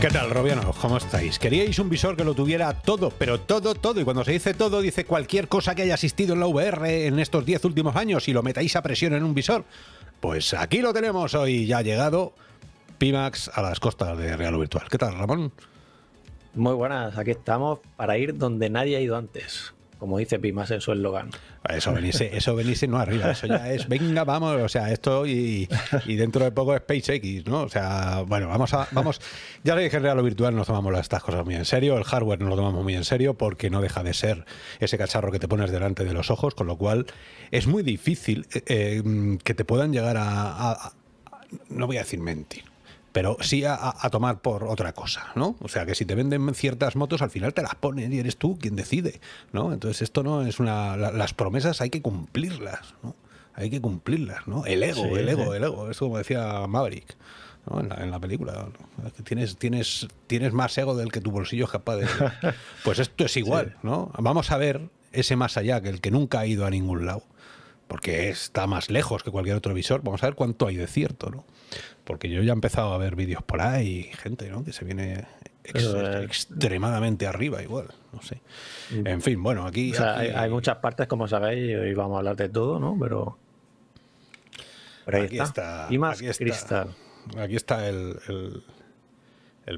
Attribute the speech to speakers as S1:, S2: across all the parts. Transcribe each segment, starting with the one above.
S1: ¿Qué tal, Robiano, ¿Cómo estáis? Queríais un visor que lo tuviera todo, pero todo, todo. Y cuando se dice todo, dice cualquier cosa que haya asistido en la VR en estos diez últimos años y lo metáis a presión en un visor. Pues aquí lo tenemos hoy, ya ha llegado Pimax a las costas de Real Virtual. ¿Qué tal, Ramón?
S2: Muy buenas, aquí estamos para ir donde nadie ha ido antes como dice Pimas en su eslogan.
S1: Eso venís eso no arriba, eso ya es, venga, vamos, o sea, esto y, dentro de poco SpaceX, ¿no? O sea, bueno, vamos a, vamos, ya le dije en lo virtual no tomamos estas cosas muy en serio, el hardware no lo tomamos muy en serio porque no deja de ser ese cacharro que te pones delante de los ojos, con lo cual es muy difícil eh, eh, que te puedan llegar a no voy a decir mentir, pero sí a, tomar por otra cosa, ¿no? O sea, que si te venden ciertas motos, al final te las ponen y eres tú quien decide, ¿no? Entonces esto no es una... las promesas hay que cumplirlas, ¿no? Hay que cumplirlas, ¿no? El ego, el ego, el ego. Es como decía Maverick. ¿no? En, la, película. ¿no? Tienes, tienes, tienes más ego del que tu bolsillo es capaz de... Pues esto es igual, ¿no? Vamos a ver ese más allá, que el que nunca ha ido a ningún lado, porque está más lejos que cualquier otro visor, vamos a ver cuánto hay de cierto, ¿no? porque yo ya he empezado a ver vídeos por ahí, gente ¿no? que se viene extremadamente arriba igual, no sé. Mm. En fin, bueno, aquí... Hay, muchas partes, como sabéis, y vamos a hablar de todo, ¿no? Pero... aquí está. y más aquí está, cristal. Aquí está el,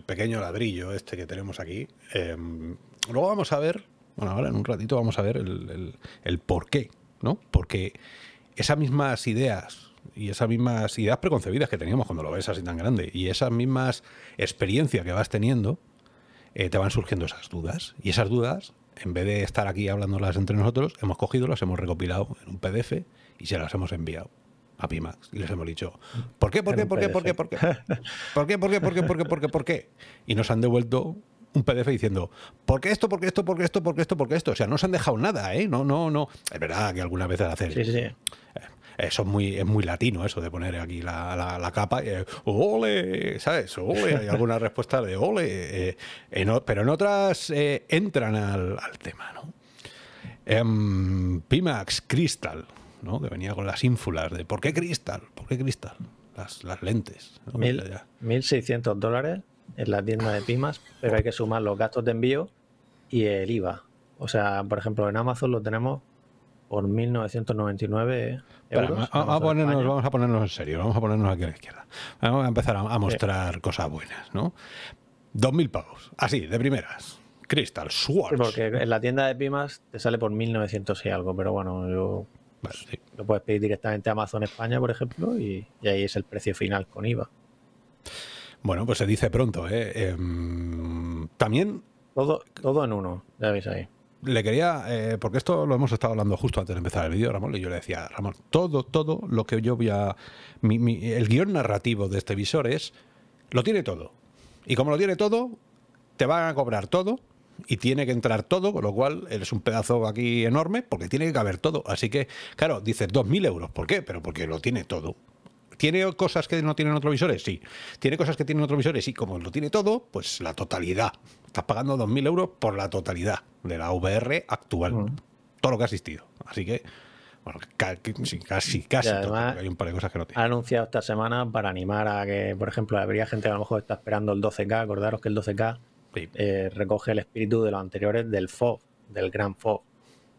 S1: pequeño ladrillo este que tenemos aquí. Em, luego vamos a ver, bueno, ahora en un ratito vamos a ver el por qué, ¿no? Porque esas mismas ideas y esas mismas ideas preconcebidas que teníamos cuando lo ves así tan grande y esas mismas experiencias que vas teniendo, eh, te van surgiendo esas dudas. Y esas dudas, en vez de estar aquí hablándolas entre nosotros, hemos cogido, las hemos recopilado en un PDF y se las hemos enviado a Pimax y les hemos dicho, ¿por qué, por qué, por qué, por qué, por qué? ¿Por qué, por qué, por qué, por qué, por qué, por qué? Y nos han devuelto un PDF diciendo, ¿por qué esto, por qué esto, por qué esto, por qué esto, por qué esto? O sea, no se han dejado nada, ¿eh? No, no, no. Es verdad que algunas veces hacer... Sí, sí. Eh, eso es muy, es muy latino, eso de poner aquí la, capa. Eh, ¡Ole! ¿Sabes? Hay alguna respuesta de ¡ole! Eh, pero en otras eh, entran al, tema, ¿no? Em, Pimax Crystal, ¿no? Que venía con las ínfulas de ¿por qué Crystal? ¿Por qué Crystal? Las,
S2: lentes. 1.600 dólares en la tienda de Pimax, pero hay que sumar los gastos de envío y el IVA. O sea, por ejemplo, en Amazon lo tenemos por 1999 eh, vamos, a, ponernos,
S1: en serio, vamos a ponernos aquí a la
S2: izquierda. Vamos a empezar a, mostrar cosas buenas, ¿no? 2.000 pavos, así, de primeras. Crystal, Swartz. porque en la tienda de Pimas te sale por 1.900 y algo, pero bueno, yo... Lo puedes pedir directamente a Amazon España, por ejemplo, y, ahí es el precio
S1: final con IVA. Bueno, pues se dice pronto.
S2: ¿eh? Em, también. Todo, todo en uno, ya veis ahí
S1: le quería, eh, porque esto lo hemos estado hablando justo antes de empezar el vídeo, Ramón, y yo le decía, Ramón, todo, todo lo que yo voy a... el guión narrativo de este visor es, lo tiene todo. Y como lo tiene todo, te van a cobrar todo y tiene que entrar todo, con lo cual es un pedazo aquí enorme porque tiene que caber todo. Así que, claro, dices 2.000 euros. ¿Por qué? Pero porque lo tiene todo. ¿Tiene cosas que no tienen otros visores? Sí. ¿Tiene cosas que tienen otros visores? Sí. Como lo tiene todo, pues la totalidad Estás pagando 2.000 euros por la totalidad de la VR actual. Mm. Todo lo que ha existido. Así que, bueno, casi, casi, casi. hay un par de cosas que no
S2: tiene. Ha anunciado esta semana para animar a que, por ejemplo, habría gente que a lo mejor está esperando el 12K. Acordaros que el 12K eh, recoge el espíritu de los anteriores del FOB, del Gran FOB.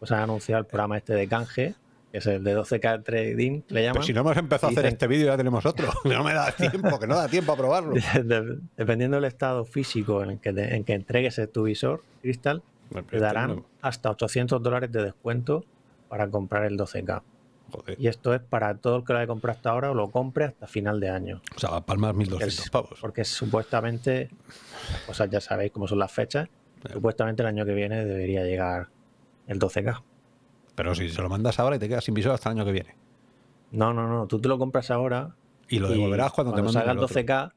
S2: Pues han anunciado el programa este de canje es el de 12K Trading, le Pero si no hemos empezado a hacer este vídeo, ya tenemos otro. No me da tiempo, que no da tiempo a probarlo. dependiendo del estado físico en que, entregues tu visor, Crystal, te este darán hasta 800 dólares de descuento para comprar el 12K. Y esto es para todo el que lo haya comprado hasta ahora o lo compre hasta final de año. O sea, palmas 1200 pavos. Porque supuestamente, o sea, ya sabéis cómo son las fechas, supuestamente el año que viene debería llegar el 12K. Pero si se lo mandas ahora y te quedas sin visor hasta el año que viene. No, no, no. Tú te lo compras ahora. Y lo devolverás cuando, te manden. Cuando salga el 12K,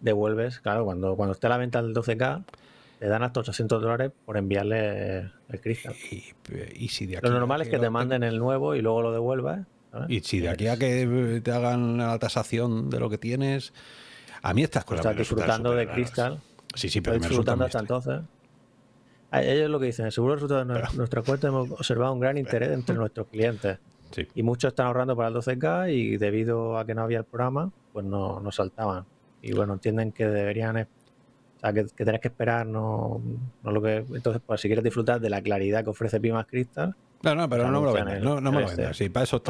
S2: devuelves. Claro, cuando, cuando esté a la venta del 12K, te dan hasta 800 dólares por enviarle el cristal. Y, si de aquí lo normal es que te manden el nuevo y luego lo devuelvas.
S1: Y si de aquí a que te hagan la tasación de lo que tienes. A mí estas cosas. Estás disfrutando de cristal. Sí, sí, pero disfrutando hasta entonces.
S2: Ellos lo que dicen, el seguro resultado de nuestra cuenta hemos observado un gran interés entre nuestros clientes. Y muchos están ahorrando para el 12K y debido a que no había el programa, pues no, no saltaban. Y bueno, entienden que deberían, o sea, que, tenés que esperar, no, lo que... Entonces, pues, si quieres disfrutar de la claridad que ofrece Pimas Crystal,
S1: no, no, pero no me lo venden. no, me lo eh, para eso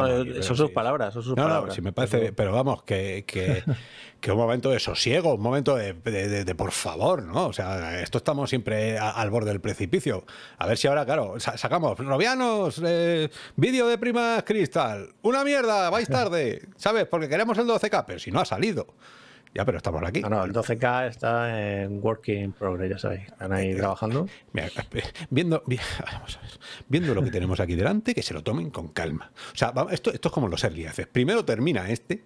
S1: son sus palabras, son sus palabras. No, si me parece, pero vamos, que, que, un momento de sosiego, un momento de, por favor, ¿no? O sea, esto estamos siempre al borde del precipicio. A ver si ahora, claro, sacamos, novianos eh, vídeo de primas cristal, una mierda, vais tarde, ¿sabes? Porque queremos el 12K, pero si no ha salido. Ya, pero estamos aquí. No, no, el 12K está en Working Progress, ya sabéis. Están ahí eh, trabajando. viendo, viendo lo que tenemos aquí delante, que se lo tomen con calma. O sea, esto, esto es como los early Access. Primero termina este,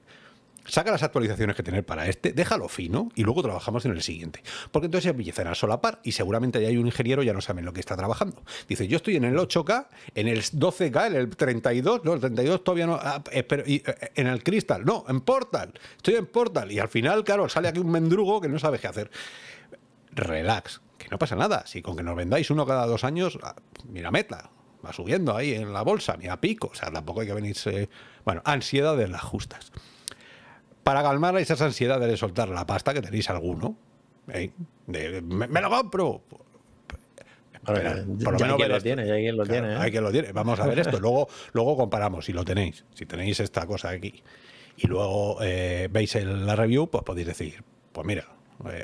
S1: saca las actualizaciones que tener para este, déjalo fino y luego trabajamos en el siguiente. Porque entonces empiezan a solapar y seguramente ya hay un ingeniero ya no sabe lo que está trabajando. Dice, yo estoy en el 8K, en el 12K, en el 32, no, el 32 todavía no, ah, eh, eh, en el Crystal, no, en Portal, estoy en Portal. Y al final, claro, sale aquí un mendrugo que no sabe qué hacer. Relax, que no pasa nada. Si con que nos vendáis uno cada dos años, ah, mira meta, va subiendo ahí en la bolsa, mira pico. O sea, tampoco hay que venirse... Bueno, ansiedad de las justas para calmar esa ansiedad de soltar la pasta que tenéis alguno. ¿eh? me, lo compro. por lo menos hay
S2: quien lo tiene, ¿eh? lo tiene. Vamos a ver esto. Luego,
S1: luego comparamos si lo tenéis, si tenéis esta cosa aquí y luego eh, veis en la review, pues podéis decir, pues mira,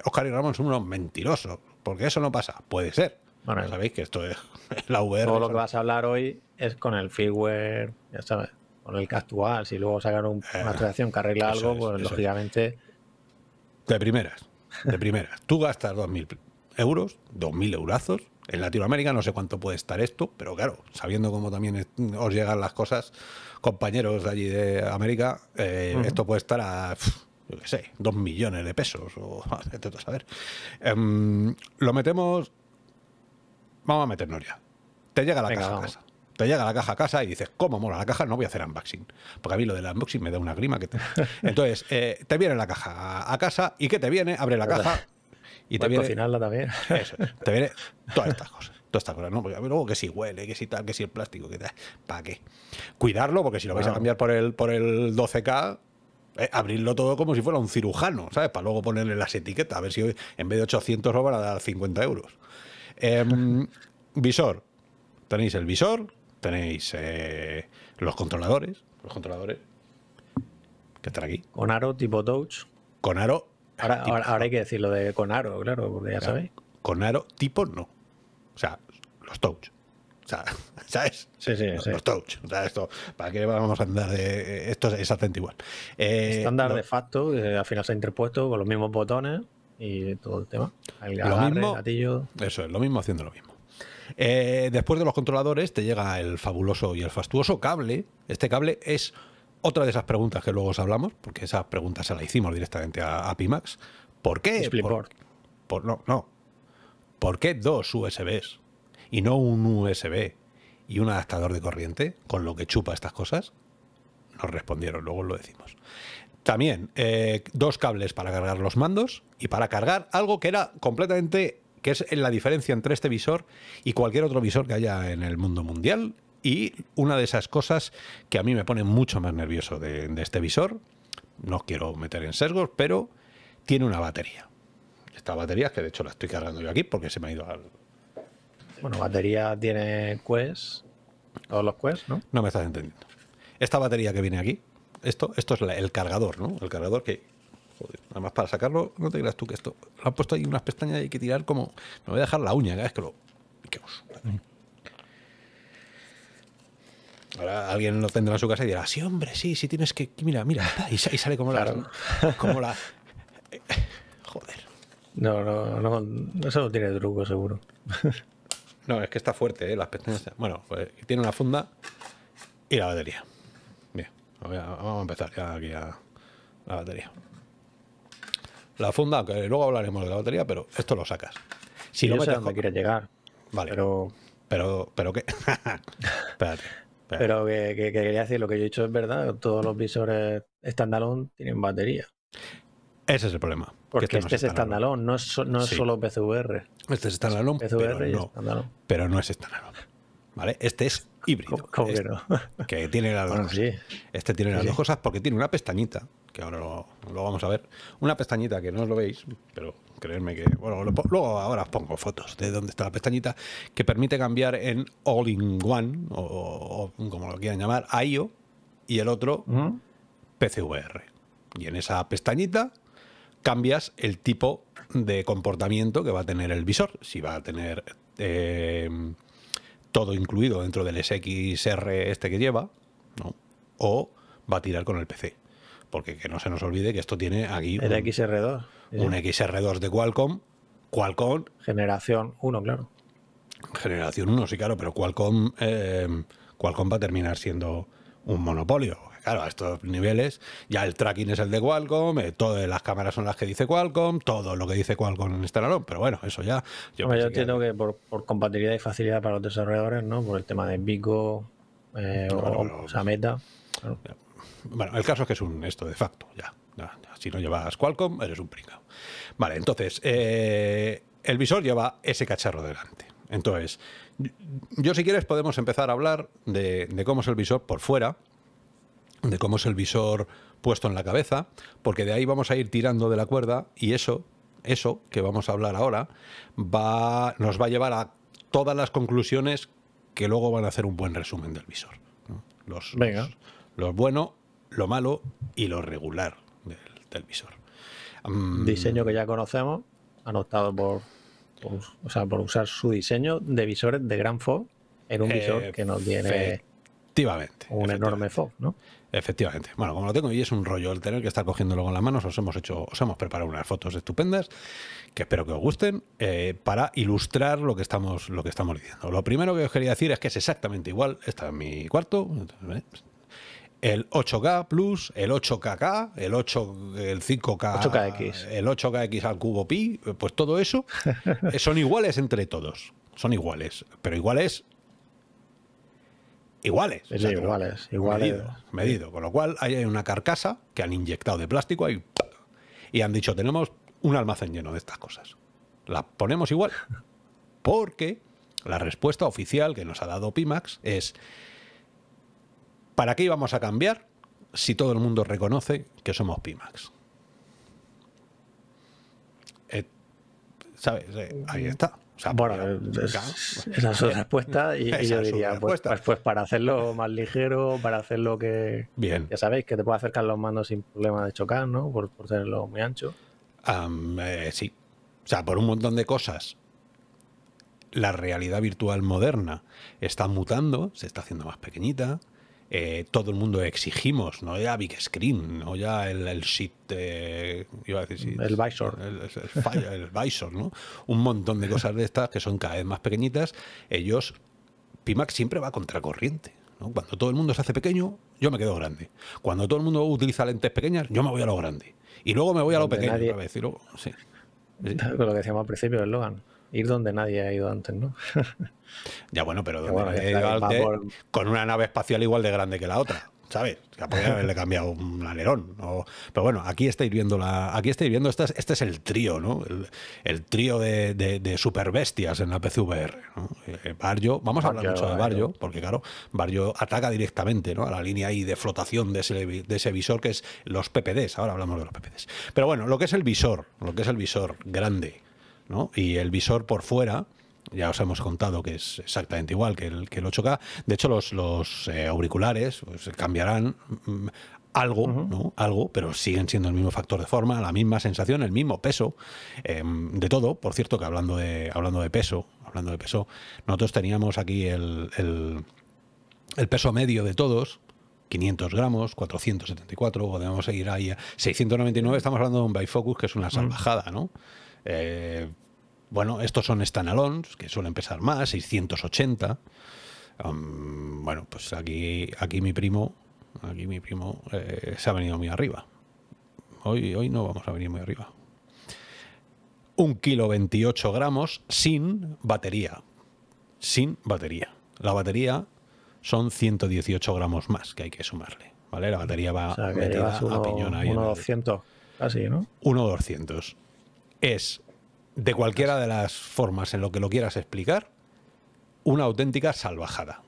S1: Oscar y Ramón son unos mentirosos, porque eso no pasa. Puede ser. sabéis que esto es la Uber. Todo lo que vas a hablar hoy es con el firmware,
S2: ya sabes con el que actuar. Si luego sacan eh, una relación que arregla algo, pues lógicamente.
S1: De primeras, de primeras. Tú gastas 2.000 euros, 2.000 eurazos. En Latinoamérica no sé cuánto puede estar esto, pero claro, sabiendo cómo también os llegan las cosas, compañeros de allí de América, eh, esto puede estar a. Yo qué sé, dos millones de pesos o intento saber. Em, lo metemos. Vamos a meternos ya. Te llega la casa te llega la caja a casa y dices, ¿cómo mola la caja? No voy a hacer unboxing. Porque a mí lo del unboxing me da una grima que Entonces, eh, te viene la caja a casa y que te viene? Abre la caja y te viene... también. Eso, te viene todas estas cosas. Todas estas cosas, ¿no? luego que si huele, que si tal, que si el plástico, que tal. ¿Para qué? Cuidarlo, porque si lo vais a cambiar por el, por el 12K, eh, abrirlo todo como si fuera un cirujano, ¿sabes? Para luego ponerle las etiquetas, a ver si en vez de 800 lo van a dar 50 euros. Em, visor. Tenéis el visor, tenéis eh, los controladores, los controladores que están aquí. Con aro tipo touch.
S2: Con aro. Ahora, hay que decirlo de con aro, claro, porque ya sabéis. Con aro tipo
S1: no. O sea, los touch. O sea, ¿sabes? Sí, sí, los, sí. los touch. O esto, ¿para qué vamos a andar de. Esto es exactamente igual. Eh, Estándar de
S2: facto, que al
S1: final se ha interpuesto con los mismos botones y todo el tema. el gatillo. Eso es, lo mismo haciendo lo mismo. Eh, después de los controladores te llega el fabuloso y el fastuoso cable. Este cable es otra de esas preguntas que luego os hablamos, porque esas preguntas se la hicimos directamente a, Pimax. ¿Por qué? no, no. ¿Por qué dos USBs y no un USB y un adaptador de corriente con lo que chupa estas cosas? Nos respondieron, luego lo decimos. También eh, dos cables para cargar los mandos y para cargar algo que era completamente que es la diferencia entre este visor y cualquier otro visor que haya en el mundo mundial. Y una de esas cosas que a mí me pone mucho más nervioso de, este visor, no quiero meter en sesgos, pero tiene una batería. Esta batería, que de hecho la estoy cargando yo aquí porque se me ha ido al... Bueno, batería tiene Quest, todos los Quest, ¿no? No me estás entendiendo. Esta batería que viene aquí, esto, esto es el cargador, ¿no? El cargador que además para sacarlo, no te creas tú que esto. Lo han puesto ahí unas pestañas y hay que tirar como. Me voy a dejar la uña cada vez que lo. Mm. Ahora alguien lo tendrá en su casa y dirá, sí, hombre, sí, sí tienes que. Mira, mira. Y sale como la. Como la. Joder. No, no, no. Eso no tiene truco, seguro. No, es que está fuerte, ¿eh? Las pestañas. Bueno, pues tiene una funda y la batería. Bien, vamos a empezar ya aquí a la batería la funda, que luego hablaremos de la batería, pero esto lo sacas. Si no quieres llegar. Vale. Pero. Pero, pero qué. Espérate. Pero
S2: que, quería decir, lo que yo he dicho es verdad, todos los visores standalone tienen batería.
S1: Ese es el problema. Porque este, este, es standalone,
S2: no es, solo PCVR.
S1: Este es standalone, pero, y no, pero no es standalone. ¿Vale? Este es híbrido. ¿Cómo, que este no? tiene las Este tiene las dos cosas porque tiene una pestañita que ahora lo, vamos a ver, una pestañita que no os lo veis, pero creedme que, bueno, luego ahora os pongo fotos de dónde está la pestañita, que permite cambiar en All in One, o, como lo quieran llamar, IO, y el otro PCVR. Y en esa pestañita cambias el tipo de comportamiento que va a tener el visor, si va a tener... Em, todo incluido dentro del SXR este que lleva, o va a tirar con el PC porque que no se nos olvide que esto tiene aquí el un, XR2. ¿eh? Un xr XR2 de Qualcomm. Qualcomm. Generación 1, claro. Generación 1, sí, claro, pero Qualcomm, eh, Qualcomm va a terminar siendo un monopolio. Claro, a estos niveles ya el tracking es el de Qualcomm, eh, todas las cámaras son las que dice Qualcomm, todo lo que dice Qualcomm en instalado, este pero bueno, eso ya... Yo, entiendo
S2: que, por, compatibilidad y facilidad para los desarrolladores, ¿no? Por el tema de Vico eh,
S1: o, Meta. Claro. Bueno, el caso es que es un esto de facto, ya. Si no llevas Qualcomm, eres un pringao. Vale, entonces, eh, el visor lleva ese cacharro delante. Entonces, yo si quieres podemos empezar a hablar de, cómo es el visor por fuera, de cómo es el visor puesto en la cabeza, porque de ahí vamos a ir tirando de la cuerda y eso, eso que vamos a hablar ahora, va, nos va a llevar a todas las conclusiones que luego van a hacer un buen resumen del visor. Los, Venga. Los, bueno lo malo y lo regular del, visor.
S2: Mm. diseño que ya conocemos, anotado por, por, por usar
S1: su diseño de visores de gran fog en un visor que nos viene efectivamente, un enorme fog, ¿no? Efectivamente. Bueno, como lo tengo y es un rollo el tener que estar cogiéndolo con las manos, os hemos hecho, os hemos preparado unas fotos estupendas que espero que os gusten eh, para ilustrar lo que estamos, lo que estamos diciendo. Lo primero que os quería decir es que es exactamente igual. Está en mi cuarto, ¿eh? el 8K Plus, el 8KK, el 8 el 5K, 8 el 8KX al cubo pi, pues todo eso eh, son iguales entre todos, son iguales, pero iguales iguales, sí, iguales, medido, medido, con lo cual hay una carcasa que han inyectado de plástico y, y han dicho, tenemos un almacén lleno de estas cosas. Las ponemos igual. Porque la respuesta oficial que nos ha dado Pimax es ¿Para qué íbamos a cambiar si todo el mundo reconoce que somos Pimax? Eh, ¿Sabes? Eh, ahí está. O sea, bueno,
S2: esa es su respuesta y, yo diría, pues, pues, pues, para hacerlo más ligero, para hacer lo que... Bien. Ya sabéis, que te puede acercar los mandos sin problema de chocar, ¿no? Por, tenerlo
S1: muy ancho. Eh, sí. O sea, por un montón de cosas. La realidad virtual moderna está mutando, se está haciendo más pequeñita, eh, todo el mundo exigimos, no ya Big Screen, no ya el, el el Visor, ¿no? Un montón de cosas de estas que son cada vez más pequeñitas. Ellos, Pimax siempre va contracorriente. Cuando todo el mundo se hace pequeño, yo me quedo grande. Cuando todo el mundo utiliza lentes pequeñas, yo me voy a lo grande. Y luego me voy a lo pequeño otra Con lo que decíamos al principio, el Logan ir donde nadie ha ido antes, ¿no? ya bueno, pero con una nave espacial igual de grande que la otra. ¿sabes? Que podría haberle cambiado un alerón. pero bueno, aquí estáis viendo la. Aquí estáis viendo, este es, este es el trío, ¿no? El, trío de, superbestias en la PCVR. ¿no? Eh, Barrio, vamos a hablar mucho de Barrio, porque claro, Barrio ataca directamente, ¿no? A la línea ahí de flotación de ese, de ese, visor que es los PPDs. Ahora hablamos de los PPDs. Pero bueno, lo que es el visor, lo que es el visor grande. Y el visor por fuera, ya os hemos contado que es exactamente igual que el, que 8K. De hecho, los, eh, auriculares pues, cambiarán mm, algo, ¿no? Algo, pero siguen siendo el mismo factor de forma, la misma sensación, el mismo peso em, de todo. Por cierto, que hablando de, hablando de peso, hablando de peso, nosotros teníamos aquí el, peso medio de todos, 500 gramos, 474, podemos seguir ahí a 699, estamos hablando de un bifocus que es una salvajada, ¿no? Eh, bueno, estos son standalones, que suelen pesar más, 680. bueno, pues aquí, aquí mi primo, aquí mi primo eh, se ha venido muy arriba. Hoy, hoy no vamos a venir muy arriba. Un kilo 28 gramos sin batería. Sin batería. La batería son 118 gramos más que hay que sumarle. ¿Vale? La batería va metida uno, a piñón ahí. 1,200 Así, ¿no? 1,200. Es de cualquiera de las formas en lo que lo quieras explicar, una auténtica salvajada.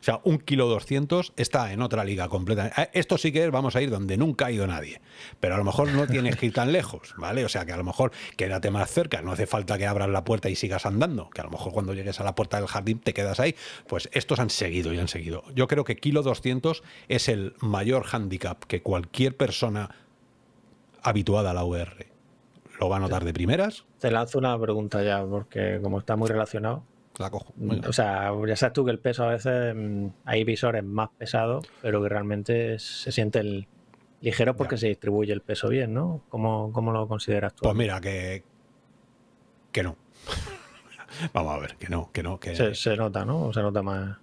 S1: O sea, un kilo 200 está en otra liga completamente. Eh, esto sí que es, vamos a ir donde nunca ha ido nadie. Pero a lo mejor no tienes que ir tan lejos, ¿vale? O sea, que a lo mejor quédate más cerca. No hace falta que abras la puerta y sigas andando. Que a lo mejor cuando llegues a la puerta del jardín te quedas ahí. Pues estos han seguido y han seguido. Yo creo que kilo 200 es el mayor hándicap que cualquier persona habituada a la UR. ¿Lo va a notar de primeras? Te lanzo una pregunta ya, porque como está muy
S2: relacionado. La cojo. Mm, o sea, ya sabes tú que el peso a veces mm, hay visores más pesados, pero que realmente se sienten el ligero porque se distribuye el peso bien, ¿no? ¿Cómo, lo consideras tú? Pues mira, que, que no.
S1: Vamos a ver, que no, que no. Que... Se, nota, ¿no? se nota más.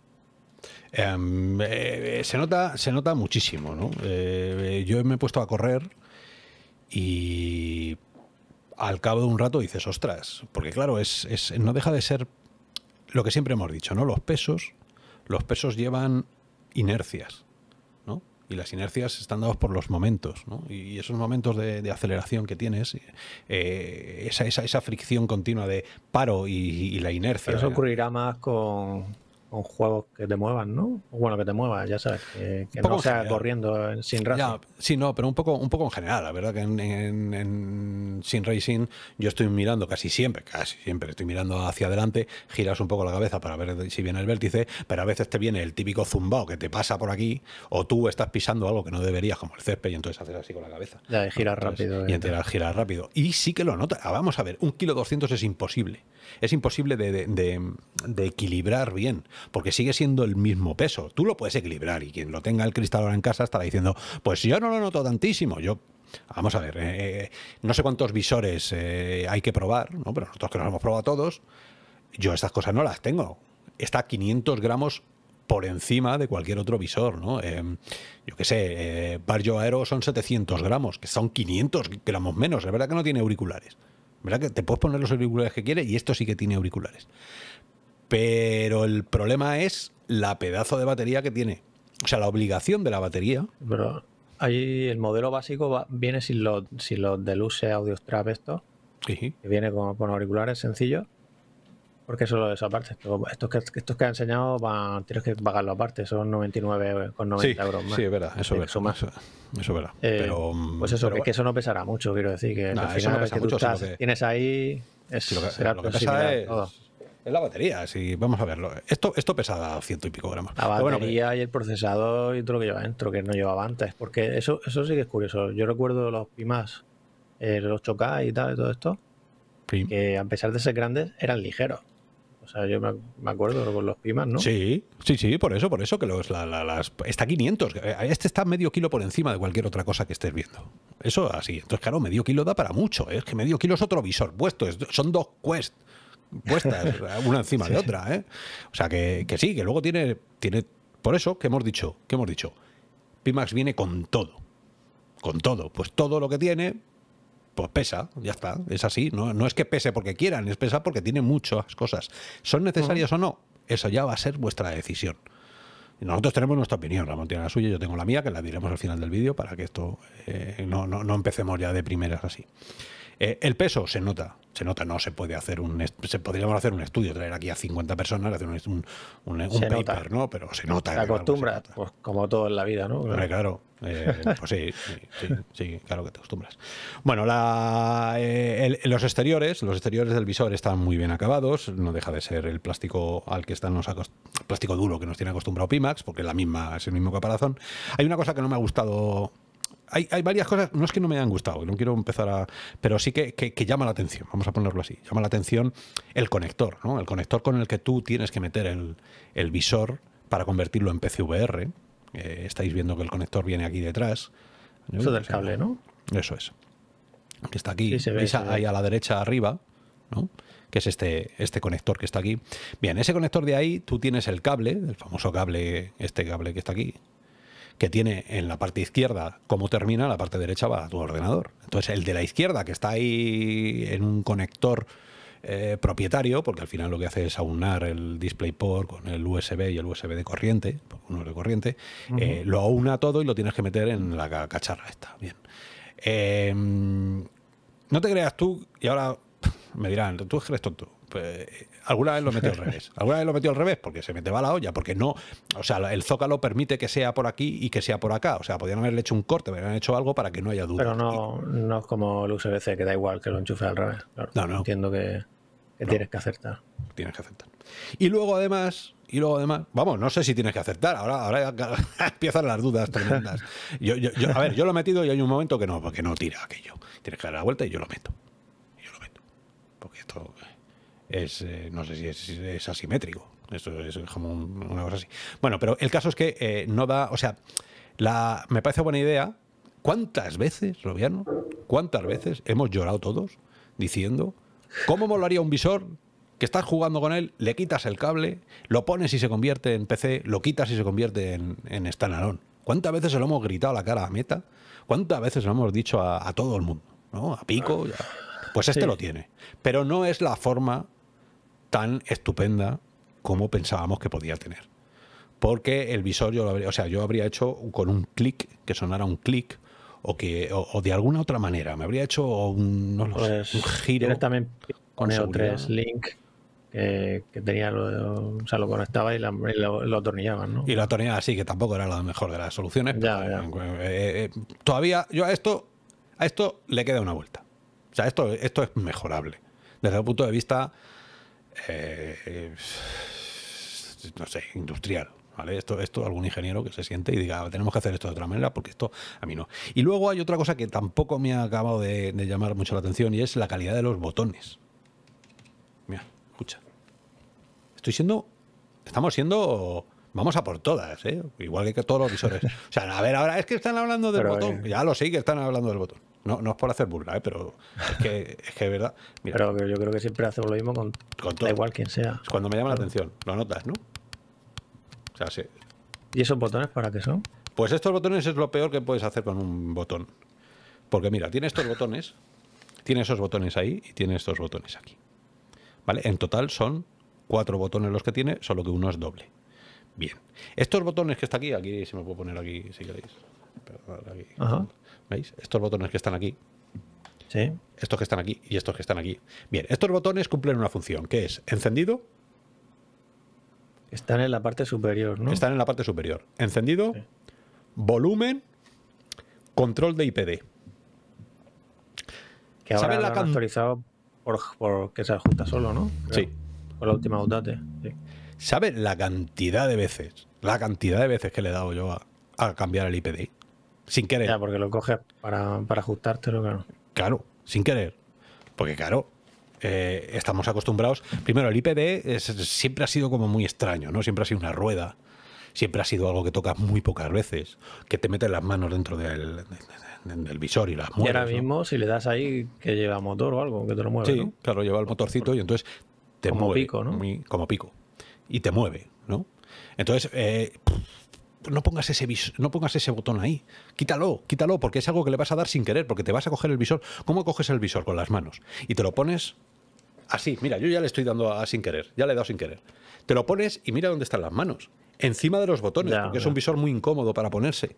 S1: Em, eh, se, nota, se nota muchísimo, ¿no? Eh, yo me he puesto a correr y al cabo de un rato dices, ostras, porque claro, es, no deja de ser lo que siempre hemos dicho, ¿no? Los pesos, los pesos llevan inercias, ¿no? Y las inercias están dadas por los momentos, ¿no? Y esos momentos de, aceleración que tienes, eh, esa, esa, fricción continua de paro y, la inercia. eso ocurrirá más con un juegos que te muevan, ¿no? Bueno, que te muevas, ya sabes,
S2: que, no sea corriendo sin racing.
S1: sí, no, pero un poco, un poco en general, la verdad que en, sin racing yo estoy mirando casi siempre, casi siempre estoy mirando hacia adelante, giras un poco la cabeza para ver si viene el vértice, pero a veces te viene el típico zumbao que te pasa por aquí o tú estás pisando algo que no deberías, como el césped, y entonces haces así con la cabeza. Ya, y giras rápido. Y eh. rápido. Y sí que lo notas. Ah, vamos a ver, un kilo doscientos es imposible. Es imposible de equilibrar bien porque sigue siendo el mismo peso. Tú lo puedes equilibrar y quien lo tenga el cristal ahora en casa estará diciendo, pues yo no lo noto tantísimo, yo Vamos a ver, eh, eh, no sé cuántos visores eh, hay que probar, ¿no? pero nosotros que los hemos probado todos, yo estas cosas no las tengo. Está a 500 gramos por encima de cualquier otro visor, ¿no? yo qué sé, Barrio Aero son 700 gramos, que son 500 gramos menos. Es verdad que no tiene auriculares. ¿Verdad que te puedes poner los auriculares que quieres y esto sí que tiene auriculares. Pero el problema es la pedazo de batería que tiene. O sea, la obligación de la batería. Pero
S2: ahí el modelo básico va, viene sin los, sin los Deluxe Audio Strap esto. viene con, con auriculares sencillos. Porque eso lo de esa parte. Estos que, estos que ha enseñado van, tienes que pagarlo aparte. Son 99,90 sí, euros más. Sí, es verdad. Eso es más
S1: Eso, es
S2: verdad. Eh, pero, pues eso, es que, eso no pesará mucho, quiero decir.
S1: Que al final no estás,
S2: tienes ahí... Es, lo que, será lo que pesa es,
S1: es la batería, sí, vamos a verlo. Esto, esto pesa ciento y pico gramos. La
S2: batería y el procesador y todo lo que lleva dentro, que no llevaba antes. Porque eso, eso sí que es curioso. Yo recuerdo los Pimas, el 8K y tal, y todo esto, que a pesar de ser grandes, eran ligeros.
S1: O sea, yo me acuerdo con los Pimas, ¿no? Sí, sí, sí, por eso, por eso que los, está 500. Eh, este está medio kilo por encima de cualquier otra cosa que estés viendo. Eso así. Entonces, claro, medio kilo da para mucho. ¿eh? Es que medio kilo es otro visor puesto. son dos Quest puestas, una encima de otra. ¿eh? O sea, que, que, sí, que luego tiene, tiene... Por eso, que hemos dicho? que hemos dicho? Pimax viene con todo. Con todo. Pues todo lo que tiene, pues pesa, ya está, es así. No, es que pese porque quieran, es pesa porque tiene muchas cosas. ¿Son necesarias o no? Eso ya va a ser vuestra decisión. Nosotros tenemos nuestra opinión, Ramón tiene la suya, yo tengo la mía, que la diremos al final del vídeo para que esto eh, no empecemos ya de primeras así. Eh, el peso se nota, se nota, no se puede hacer un se podríamos hacer un estudio, traer aquí a 50 personas, hacer un, paper, ¿no? Pero se nota. Te acostumbras, pues, como todo en la vida, ¿no? Claro, eh, pues sí, sí, claro que te acostumbras. Bueno, eh, los exteriores, los exteriores del visor están muy bien acabados, no deja de ser el plástico al que están los plástico duro que nos tiene acostumbrado Pimax, porque la misma, es el mismo caparazón. Hay una cosa que no me ha gustado hay, varias cosas, no es que no me hayan gustado, no quiero empezar a. Pero sí que, llama la atención, vamos a ponerlo así. Llama la atención el conector, ¿no? El conector con el que tú tienes que meter el, visor para convertirlo en PCVR. Eh, estáis viendo que el conector viene aquí detrás. Eso del cable, ¿no? Eso es. Que está aquí, ahí a la derecha arriba, ¿no? que es este, este conector que está aquí. Bien, ese conector de ahí, tú tienes el cable, el famoso cable, este cable que está aquí, que tiene en la parte izquierda cómo termina, la parte derecha va a tu ordenador. Entonces, el de la izquierda, que está ahí en un conector eh, propietario, porque al final lo que hace es aunar el DisplayPort con el USB y el USB de corriente, pues, uno de corriente, eh, lo aúna todo y lo tienes que meter en la cacharra esta. Bien. Em, no te creas tú, y ahora me dirán, tú eres tonto. Pues, alguna vez lo metió al revés. Alguna vez lo metió al revés porque se mete va la olla, porque no, o sea, el zócalo permite que sea por aquí y que sea por acá. O sea, podrían haberle hecho un corte, habrían hecho algo para que no haya duda. Pero no, no es como
S2: el USB-C, que da igual que lo enchufe al revés. no, no. Entiendo que, tienes que aceptar
S1: Tienes que aceptar Y luego además, y luego además, vamos, no sé si tienes que aceptar, ahora, ahora empiezan las dudas tremendas. Yo, yo, a ver, yo lo he metido y hay un momento que no, porque no tira aquello. Tienes que dar la vuelta y yo lo meto. yo lo meto. Porque esto eh, no sé si es, asimétrico. Esto es como una cosa así. Bueno, pero el caso es que eh, no da, o sea, me parece buena idea. ¿Cuántas veces, Robiano? ¿Cuántas veces hemos llorado todos diciendo cómo molaría un visor que estás jugando con él, le quitas el cable, lo pones y se convierte en PC, lo quitas y se convierte en, en ¿Cuántas veces se lo hemos gritado a la cara a Meta? ¿Cuántas veces lo hemos dicho a, todo el mundo? ¿no? A Pico, pues este lo tiene. Pero no es la forma tan estupenda como pensábamos que podía tener. Porque el visor yo lo habría, o sea, yo habría hecho con un clic, que sonara un clic, o que o, de alguna otra manera, me habría hecho un, no lo pues, giro. tres link que, tenía, lo, o sea, lo conectaba y, lo, atornillaban, ¿no? Y lo atornillaba sí, que tampoco era la mejor de las soluciones. Eh, eh, eh, todavía yo a esto, a esto le queda una vuelta. O sea, esto, esto es mejorable. Desde el punto de vista eh, eh, no sé, industrial. ¿Vale? Esto, esto, algún ingeniero que se siente y diga, ah, tenemos que hacer esto de otra manera porque esto a mí no. Y luego hay otra cosa que tampoco me ha acabado de, llamar mucho la atención y es la calidad de los botones. Mira, escucha. Estoy siendo. Estamos siendo. Vamos a por todas, ¿eh? Igual que todos los visores. O sea, a ver, ahora es que están hablando del botón. Ya lo sé que están hablando del botón. No, no es por hacer burla, ¿eh? pero es que es que, verdad. Mira, pero yo creo que siempre hacemos lo mismo con, con todo. Da igual quien sea. Cuando me llama la atención, lo notas, ¿no? O sea, sí. ¿Y esos botones para qué son? Pues estos botones es lo peor que puedes hacer con un botón. Porque mira, tiene estos botones, tiene esos botones ahí y tiene estos botones aquí. ¿Vale? En total son cuatro botones los que tiene, solo que uno es doble. Bien. Estos botones que está aquí, aquí se me puede poner aquí si queréis. Ajá. ¿Veis? Estos botones que están aquí. Sí. Estos que están aquí y estos que están aquí. Bien, estos botones cumplen una función, que es encendido. Están en la parte superior, ¿no? Están en la parte superior. Encendido, volumen, control de IPD. Que ahora ¿Saben la han
S2: actualizado por, que se ajusta solo, ¿no? Sí. Por la última update. Sí. la cantidad de veces, la cantidad de veces que le he dado yo a,
S1: a cambiar el IPD? sin querer. Ya, porque lo coges para, para ajustártelo, claro. Claro, sin querer. Porque claro, eh, estamos acostumbrados. Primero, el IPD siempre ha sido como muy extraño, ¿no? Siempre ha sido una rueda. Siempre ha sido algo que tocas muy pocas veces, que te metes las manos dentro del, visor y las
S2: mueves. Y ahora mismo, si le das
S1: ahí, que lleva motor o algo, que te lo mueve. Sí, claro, lleva el motorcito y entonces te mueve. Como pico, ¿no? como pico. Y te mueve, ¿no? Entonces, eh, no pongas ese no pongas ese botón ahí. Quítalo, quítalo, porque es algo que le vas a dar sin querer, porque te vas a coger el visor. ¿Cómo coges el visor? Con las manos. Y te lo pones así. Mira, yo ya le estoy dando a, sin querer, ya le he dado sin querer. Te lo pones y mira dónde están las manos. Encima de los botones, porque es un visor muy incómodo para ponerse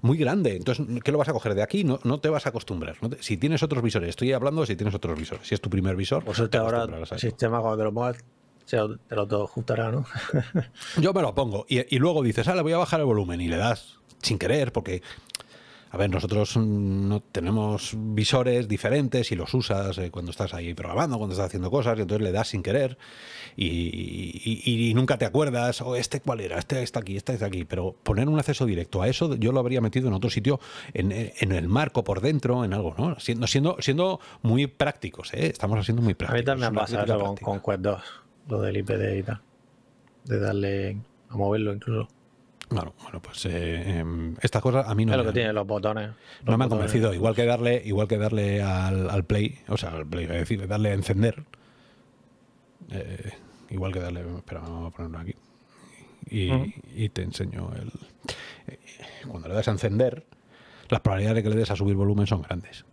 S1: muy grande. Entonces, ¿qué lo vas a coger de aquí? No, no te vas a acostumbrar. si tienes otros visores, estoy hablando de si tienes otros visores. Si es tu primer visor, o te ahora sistema cuando te lo todo juntará, ¿no? Yo me lo pongo y, luego dices, ah, le voy a bajar el volumen y le das sin querer porque... A ver, nosotros mm, no tenemos visores diferentes y los usas eh, cuando estás ahí programando, cuando estás haciendo cosas, y entonces le das sin querer y, nunca te acuerdas, o oh, este cuál era, este está aquí, este está aquí. Pero poner un acceso directo a eso, yo lo habría metido en otro sitio, en, el marco, por dentro, en algo, ¿no? Siendo, siendo, siendo muy prácticos, ¿eh? Estamos haciendo muy prácticos. A mí me con,
S2: con Quest 2 lo del
S1: IPD y tal. De darle a moverlo incluso. Claro, bueno, pues eh, em, estas cosas a mí no. Es lo que tiene los botones. no me han convencido. Igual que darle, igual que darle al, play, o sea, al play, es decir, darle a encender. Eh, igual que darle. Espera, vamos a ponerlo aquí. Y, te enseño el. Eh, cuando le das a encender, las probabilidades de que le des a subir volumen son grandes.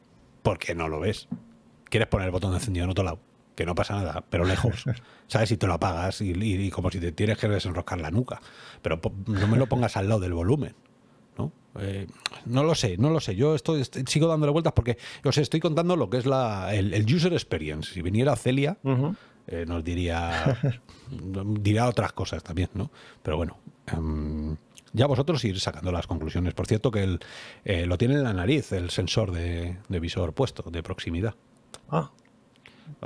S1: Porque no lo ves. Quieres poner el botón de encendido en otro lado que no pasa nada, pero lejos. ¿Sabes? Si te lo apagas y, como si te tienes que desenroscar la nuca. Pero no me lo pongas al lado del volumen. ¿no? Eh, no lo sé, no lo sé. Yo estoy, sigo dándole vueltas porque os estoy contando lo que es la, el, user experience. Si viniera Celia, eh, nos diría, dirá otras cosas también, ¿no? Pero bueno. Em, ya vosotros ir sacando las conclusiones. Por cierto, que eh, lo tiene en la nariz el sensor de, de visor puesto, de proximidad. Ah,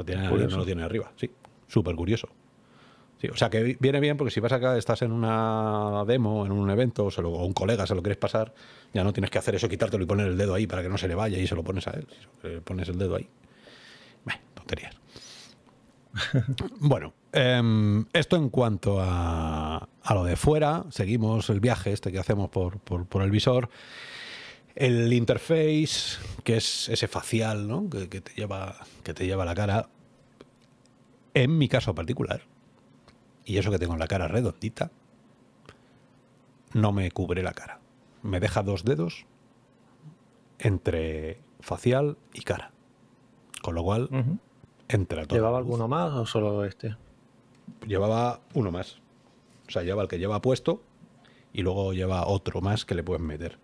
S1: no lo tiene arriba, sí. Súper curioso. o sea que viene bien porque si vas acá, estás en una demo, en un evento, o, un colega se lo quieres pasar, ya no tienes que hacer eso, quitártelo y poner el dedo ahí para que no se le vaya y se lo pones a él. pones el dedo ahí. Bueno, tonterías. Em, bueno, esto en cuanto a, a, lo de fuera, seguimos el viaje este que hacemos por, por el visor. El interface, que es ese facial ¿no? que, te lleva, que te lleva la cara, en mi caso particular, y eso que tengo la cara redondita, no me cubre la cara. Me deja dos dedos entre facial y cara. Con lo cual, entra todo. ¿Llevaba alguno más o solo este? Llevaba uno más. O sea, lleva el que lleva puesto y luego lleva otro más que le puedes meter.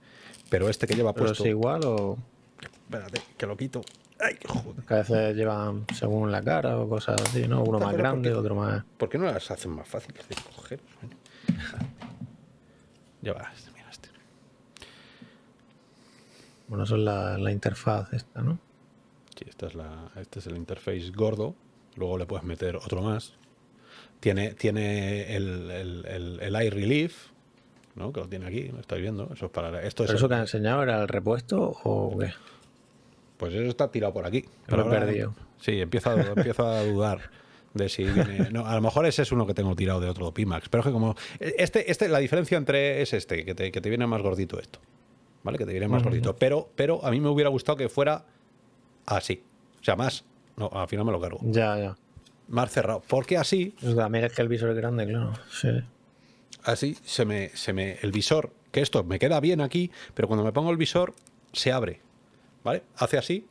S1: Pero este que lleva ¿Pero es igual o.? Espérate, que lo quito. Ay,
S2: joder. Que a veces llevan según la cara o cosas así, ¿no? Uno más grande, otro más.
S1: ¿Por qué no las hacen más fáciles de coger? Lleva. este, mira este.
S2: Bueno, eso es la, interfaz esta, ¿no?
S1: Sí, esta es la, este es el interface gordo. Luego le puedes meter otro más. Tiene, tiene el, el, el, ¿no? Que lo tiene aquí, lo estáis viendo. Eso es para... Esto eso que han enseñado era el repuesto o qué? Pues eso está tirado por aquí. lo he perdido. Sí, empiezo a, a dudar de si No, a lo mejor ese es uno que tengo tirado de otro Pimax. Pero es que como... Este, este, la diferencia entre es este, que te, viene más gordito esto. ¿Vale? Que te viene más gordito. Pero, pero a mí me hubiera gustado que fuera así. O sea, más. No, al final me lo cargo. Ya, ya. Más cerrado. Porque así... es que el visor es grande, claro. Sí así, se me, se me, el visor, que esto me queda bien aquí, pero cuando me pongo el visor, se abre. ¿Vale? Hace así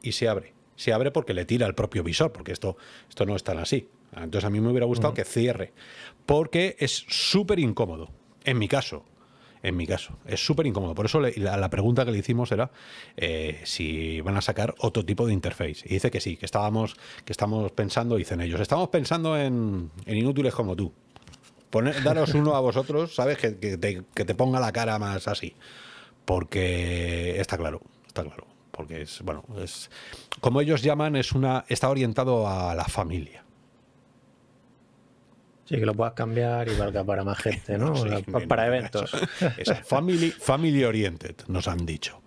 S1: y se abre. Se abre porque le tira el propio visor, porque esto, esto no es tan así. Entonces a mí me hubiera gustado que cierre, porque es súper incómodo, en mi caso. En mi caso, es súper incómodo. Por eso la, pregunta que le hicimos era eh, si van a sacar otro tipo de interface. Y dice que sí, que estábamos, que estamos pensando, dicen ellos, estamos pensando en inútiles como tú daros uno a vosotros, ¿sabes? Que, te, ponga la cara más así. Porque está claro, está claro. Porque es, bueno, es. Como ellos llaman, es una. está orientado a la familia. Sí, que lo puedas cambiar y que para más gente, ¿no? para, eventos. family, family oriented, nos han dicho.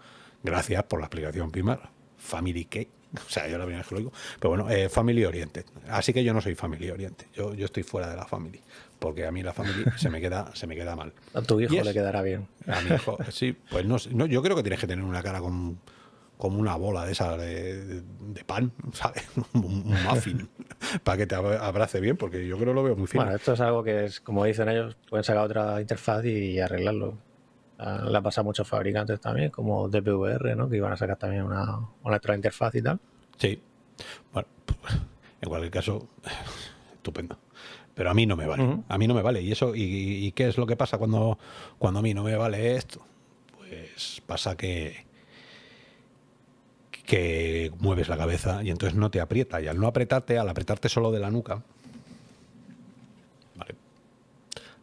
S1: Gracias por la explicación, Pimar. Family qué. O sea, yo la primera vez que Pero bueno, eh, Family Oriented. Así que yo no soy Family Oriented. Yo, yo estoy fuera de la Family porque a mí la familia se me queda, se me queda mal. A tu hijo le quedará bien. A mi hijo, sí, pues no, yo creo que tienes que tener una cara como una bola de esa de, pan, ¿sabes? Un, muffin, para que te abrace bien, porque
S2: yo creo que lo veo muy fino. Bueno, esto es algo que es, como dicen ellos, pueden sacar otra interfaz y arreglarlo. Ah, la pasa a muchos fabricantes también, como DPVR, ¿no? Que iban a sacar también una, otra interfaz y tal.
S1: Sí. Bueno, en cualquier caso, estupendo pero a mí no me vale. A mí no me vale. ¿Y eso y, qué es lo que pasa cuando, cuando a mí no me vale esto? Pues pasa que que mueves la cabeza y entonces no te aprieta. Y al no apretarte, al apretarte solo de la nuca, ¿vale?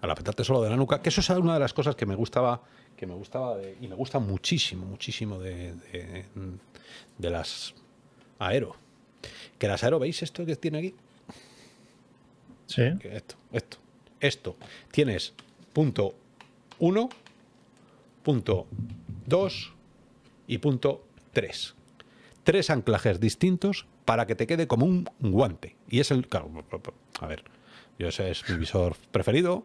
S1: Al apretarte solo de la nuca, que eso es una de las cosas que me gustaba, que me gustaba y me gusta muchísimo, muchísimo de, de las aero. Que las aero, ¿veis esto que tiene aquí? Esto, esto, esto. Tienes punto 1, punto 2 y punto 3. Tres anclajes distintos para que te quede como un guante. Y es el... Claro, a ver, yo ese es mi visor preferido,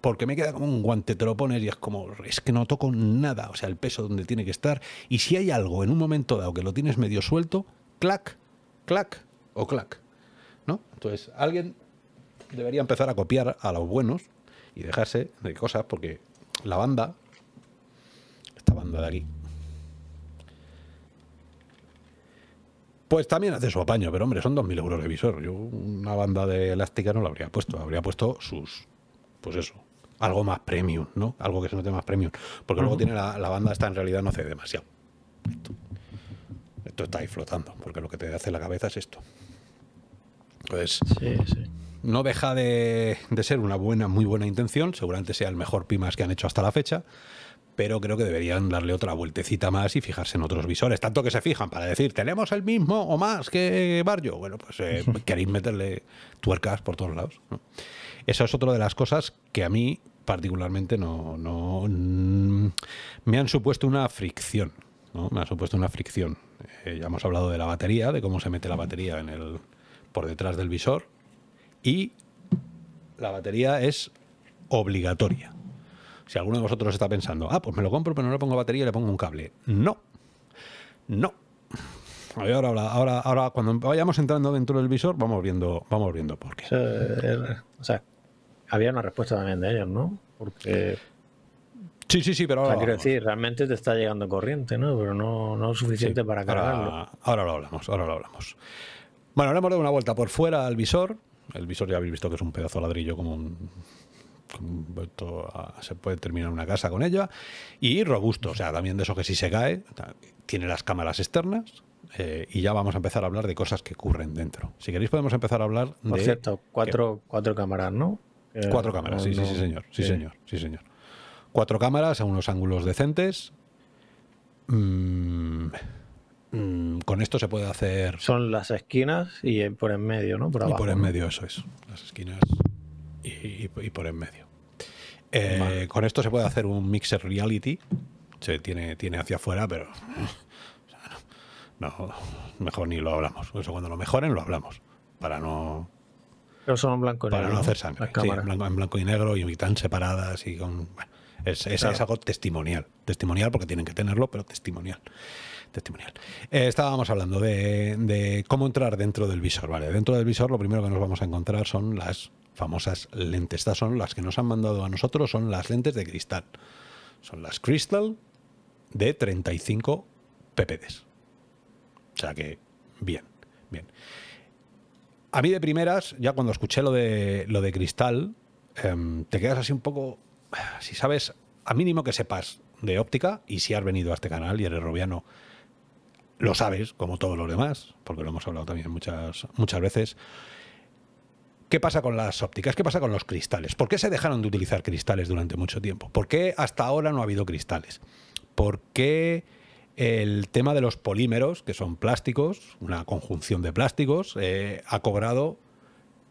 S1: porque me queda como un guante, te lo pones y es como, es que no toco nada, o sea, el peso donde tiene que estar. Y si hay algo en un momento dado que lo tienes medio suelto, clac, clac o clac. ¿no? Entonces, alguien debería empezar a copiar a los buenos y dejarse de cosas porque la banda, esta banda de aquí, Pues también hace su apaño, pero hombre, son 2.000 euros de visor. Yo una banda de elástica no la habría puesto. Habría puesto sus, pues eso, algo más premium, ¿no? Algo que se note más premium. Porque luego tiene la, banda esta en realidad no hace demasiado. esto, está ahí flotando, porque lo que te hace la cabeza es esto. Pues, No deja de, ser una buena, muy buena intención, seguramente sea el mejor Pimas que han hecho hasta la fecha, pero creo que deberían darle otra vueltecita más y fijarse en otros visores, tanto que se fijan para decir, tenemos el mismo o más que Barrio. Bueno, pues eh, queréis meterle tuercas por todos lados. Eso es otra de las cosas que a mí particularmente no, mm, me han supuesto una fricción. Me ha supuesto una fricción. Eh, ya hemos hablado de la batería, de cómo se mete la batería en el, detrás del visor y la batería es obligatoria. Si alguno de vosotros está pensando, ah, pues me lo compro, pero no le pongo batería y le pongo un cable. No, no. Ahora, ahora, ahora, cuando vayamos entrando dentro del visor, vamos viendo, vamos viendo por qué. O sea, había una respuesta también de ellos, ¿no? Porque.
S2: Sí, sí, sí, pero ahora. quiero decir, realmente te está llegando corriente, ¿no? Pero no, no suficiente para cargarlo.
S1: ahora, lo hablamos, ahora lo hablamos. Bueno, ahora hemos dado una vuelta por fuera al visor. El visor ya habéis visto que es un pedazo ladrillo como un ah, se puede terminar una casa con ella y robusto, o sea, también de eso que si se cae, tiene las cámaras externas eh, y ya vamos a empezar a hablar de cosas que ocurren dentro. Si queréis podemos empezar a hablar de... Por cierto, cuatro, cámaras, ¿no? Eh, cuatro cámaras, sí, sí, señor, sí, señor, sí, señor. Cuatro cámaras a unos ángulos decentes. Mmm... Mm, con esto se puede hacer. Son las esquinas y eh, por en medio, ¿no? Por y por en medio, eso es. Las esquinas y, y, por en medio. Eh, con esto se puede hacer un mixer reality. Se tiene, tiene hacia afuera, pero. no, mejor ni lo hablamos. Eso cuando lo mejoren, lo hablamos. Para no. Pero son en blanco y negro. Para no hacer sangre. en, blanco, y negro y tan separadas y con. es, es algo testimonial. Testimonial porque tienen que tenerlo, pero testimonial testimonial. Eh, estábamos hablando de, cómo entrar dentro del visor. Vale, dentro del visor lo primero que nos vamos a encontrar son las famosas lentes. Estas son las que nos han mandado a nosotros, son las lentes de cristal. Son las Crystal de 35 PPDs. O sea que, bien, bien. A mí de primeras, ya cuando escuché lo de, lo de cristal, em, te quedas así un poco, si sabes, a mínimo que sepas de óptica, y si has venido a este canal y eres robiano lo sabes, como todos los demás, porque lo hemos hablado también muchas, muchas veces. ¿Qué pasa con las ópticas? ¿Qué pasa con los cristales? ¿Por qué se dejaron de utilizar cristales durante mucho tiempo? ¿Por qué hasta ahora no ha habido cristales? ¿Por qué el tema de los polímeros, que son plásticos, una conjunción de plásticos, eh, ha cobrado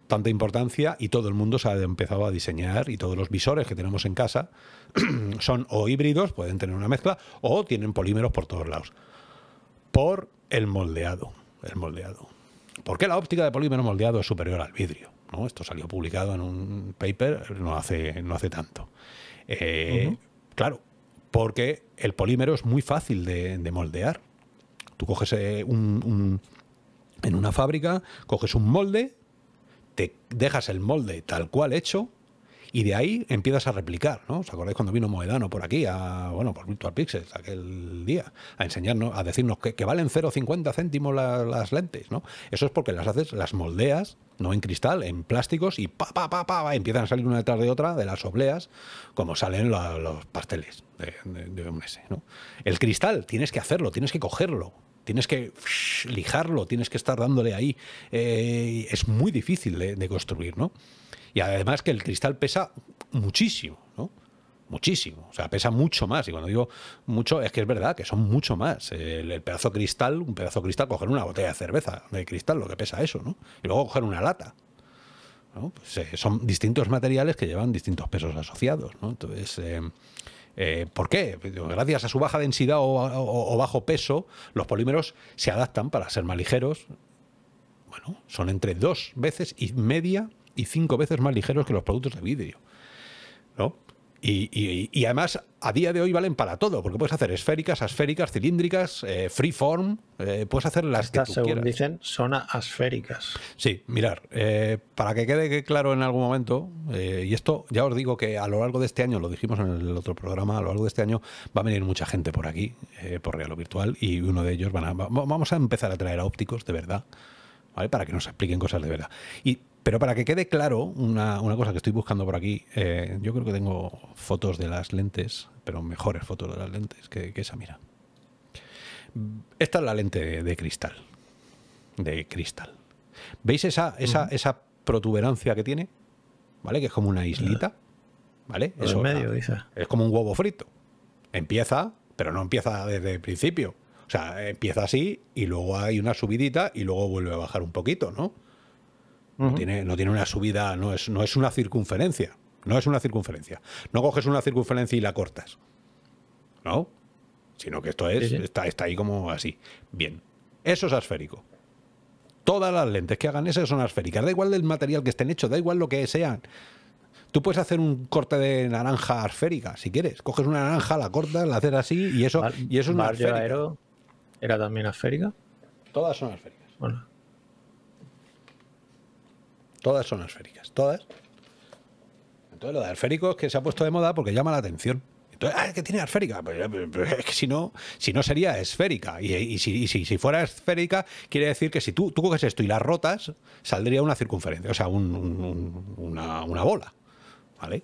S1: tanta importancia y todo el mundo se ha empezado a diseñar y todos los visores que tenemos en casa son o híbridos, pueden tener una mezcla, o tienen polímeros por todos lados por el moldeado. El moldeado. ¿Por qué la óptica de polímero moldeado es superior al vidrio? Esto salió publicado en un paper no hace, no hace tanto. Eh, claro, porque el polímero es muy fácil de, moldear. Tú coges eh, un, en una fábrica, coges un molde, te dejas el molde tal cual hecho, y de ahí empiezas a replicar, ¿no? ¿Os acordáis cuando vino Moedano por aquí, a, bueno, por Virtual Pixels aquel día, a enseñarnos, a decirnos que, valen 0,50 céntimos las lentes, ¿no? Eso es porque las haces, las moldeas, no en cristal, en plásticos, y pa, pa, pa, empiezan a salir una detrás de otra de las obleas, como salen los pasteles de, un mes, ¿no? El cristal, tienes que hacerlo, tienes que cogerlo, tienes que lijarlo, tienes que estar dándole ahí. Eh, es muy difícil de, de construir, ¿no? Y además que el cristal pesa muchísimo, ¿no? Muchísimo, o sea, pesa mucho más. Y cuando digo mucho, es que es verdad que son mucho más. El, pedazo cristal, un pedazo cristal, coger una botella de cerveza de cristal, lo que pesa eso, ¿no? Y luego coger una lata. Pues, eh, son distintos materiales que llevan distintos pesos asociados. ¿no? Entonces, eh, eh, ¿por qué? Gracias a su baja densidad o, o, bajo peso, los polímeros se adaptan para ser más ligeros. Bueno, son entre dos veces y media y cinco veces más ligeros que los productos de vidrio. ¿No? Y, y, además, a día de hoy valen para todo, porque puedes hacer esféricas, asféricas, cilíndricas, eh, freeform, eh, puedes hacer las que tú según dicen, son asféricas. Sí, mirar, eh, para que quede claro en algún momento, y esto ya os digo que a lo largo de este año, lo dijimos en el otro programa, a lo largo de este año va a venir mucha gente por aquí, por Real o Virtual, y uno de ellos van a, vamos a empezar a traer a ópticos de verdad, ¿vale? para que nos expliquen cosas de verdad. Y pero para que quede claro, una, cosa que estoy buscando por aquí, eh, yo creo que tengo fotos de las lentes, pero mejores fotos de las lentes que, esa, mira. Esta es la lente de, cristal. De cristal. ¿Veis esa, esa, protuberancia que tiene? ¿Vale? Que es como una islita. ¿Vale? Eso, medio, Es como un huevo frito. Empieza, pero no empieza desde el principio. O sea, empieza así y luego hay una subidita y luego vuelve a bajar un poquito, ¿no? no, tiene, no, tiene, una subida, no es, no es una circunferencia. No es una circunferencia. No coges una circunferencia y la cortas. ¿No? Sino que esto es, Está, está ahí como así. Bien. Eso es asférico. Todas las lentes que hagan eso son asféricas. Da igual del material que estén hechos, da igual lo que sean. Tú puedes hacer un corte de naranja asférica, si quieres. Coges una naranja, la cortas, la haces así y eso, y eso es una asférica. ¿Era también asférica? Todas son asféricas. Bueno. Todas son esféricas, todas. Entonces lo de ...es que se ha puesto de moda porque llama la atención. Entonces, ah, que tiene esférica. Pues, eh, pues, pues, es que si no, si no sería esférica. Y, si, fuera esférica, quiere decir que si tú, tú coges esto y la rotas, saldría una circunferencia, o sea, una, bola. ¿Vale?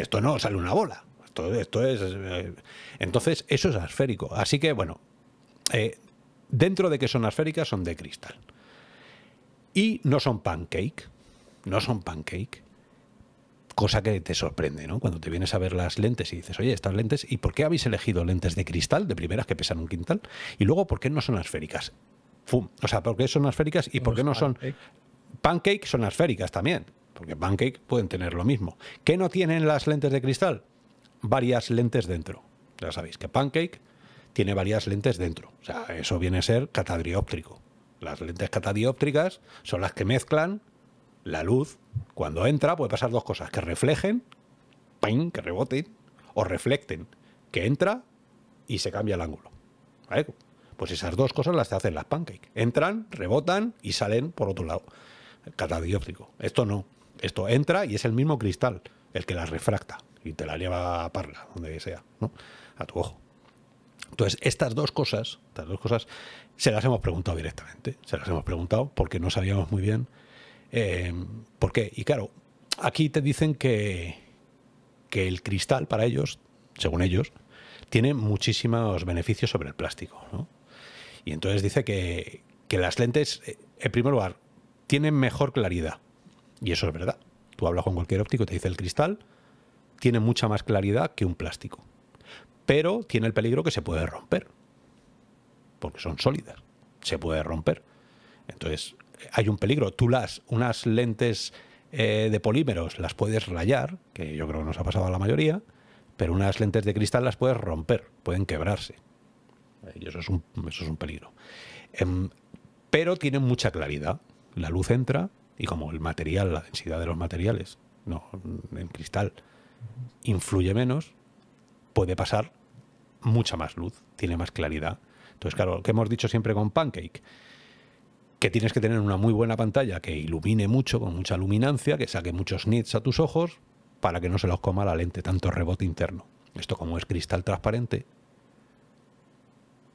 S1: esto no, sale una bola. Esto, es. Eh, entonces, eso es esférico. Así que, bueno, eh, dentro de que son esféricas, son de cristal. Y no son pancake no son pancake. Cosa que te sorprende, ¿no? Cuando te vienes a ver las lentes y dices, oye, estas lentes, ¿y por qué habéis elegido lentes de cristal de primeras que pesan un quintal? Y luego, ¿por qué no son esféricas? Fum. O sea, ¿por qué son esféricas y por pues qué no son... Pancake son esféricas también, porque pancake pueden tener lo mismo. ¿Qué no tienen las lentes de cristal? Varias lentes dentro. Ya sabéis que pancake tiene varias lentes dentro. O sea, eso viene a ser catadrióptrico. Las lentes catadióptricas son las que mezclan la luz, cuando entra, puede pasar dos cosas. Que reflejen, que reboten, o reflecten, que entra y se cambia el ángulo. Pues esas dos cosas las hacen las pancakes. Entran, rebotan y salen por otro lado. Catadióptico. Esto no. Esto entra y es el mismo cristal el que la refracta y te la lleva a parla, donde sea, ¿no? A tu ojo. Entonces, estas dos cosas, estas dos cosas, se las hemos preguntado directamente. Se las hemos preguntado porque no sabíamos muy bien eh, ¿Por qué? Y claro, aquí te dicen que, que el cristal para ellos, según ellos, tiene muchísimos beneficios sobre el plástico. ¿no? Y entonces dice que, que las lentes, eh, en primer lugar, tienen mejor claridad. Y eso es verdad. Tú hablas con cualquier óptico y te dice el cristal tiene mucha más claridad que un plástico. Pero tiene el peligro que se puede romper. Porque son sólidas. Se puede romper. Entonces, hay un peligro. Tú las, unas lentes eh, de polímeros las puedes rayar, que yo creo que nos ha pasado a la mayoría, pero unas lentes de cristal las puedes romper, pueden quebrarse. eso es un, peligro. Em, pero tienen mucha claridad. La luz entra y como el material, la densidad de los materiales, no, en cristal, influye menos, puede pasar mucha más luz, tiene más claridad. Entonces, claro, lo que hemos dicho siempre con Pancake, que tienes que tener una muy buena pantalla que ilumine mucho, con mucha luminancia, que saque muchos nits a tus ojos para que no se los coma la lente, tanto rebote interno. Esto como es cristal transparente,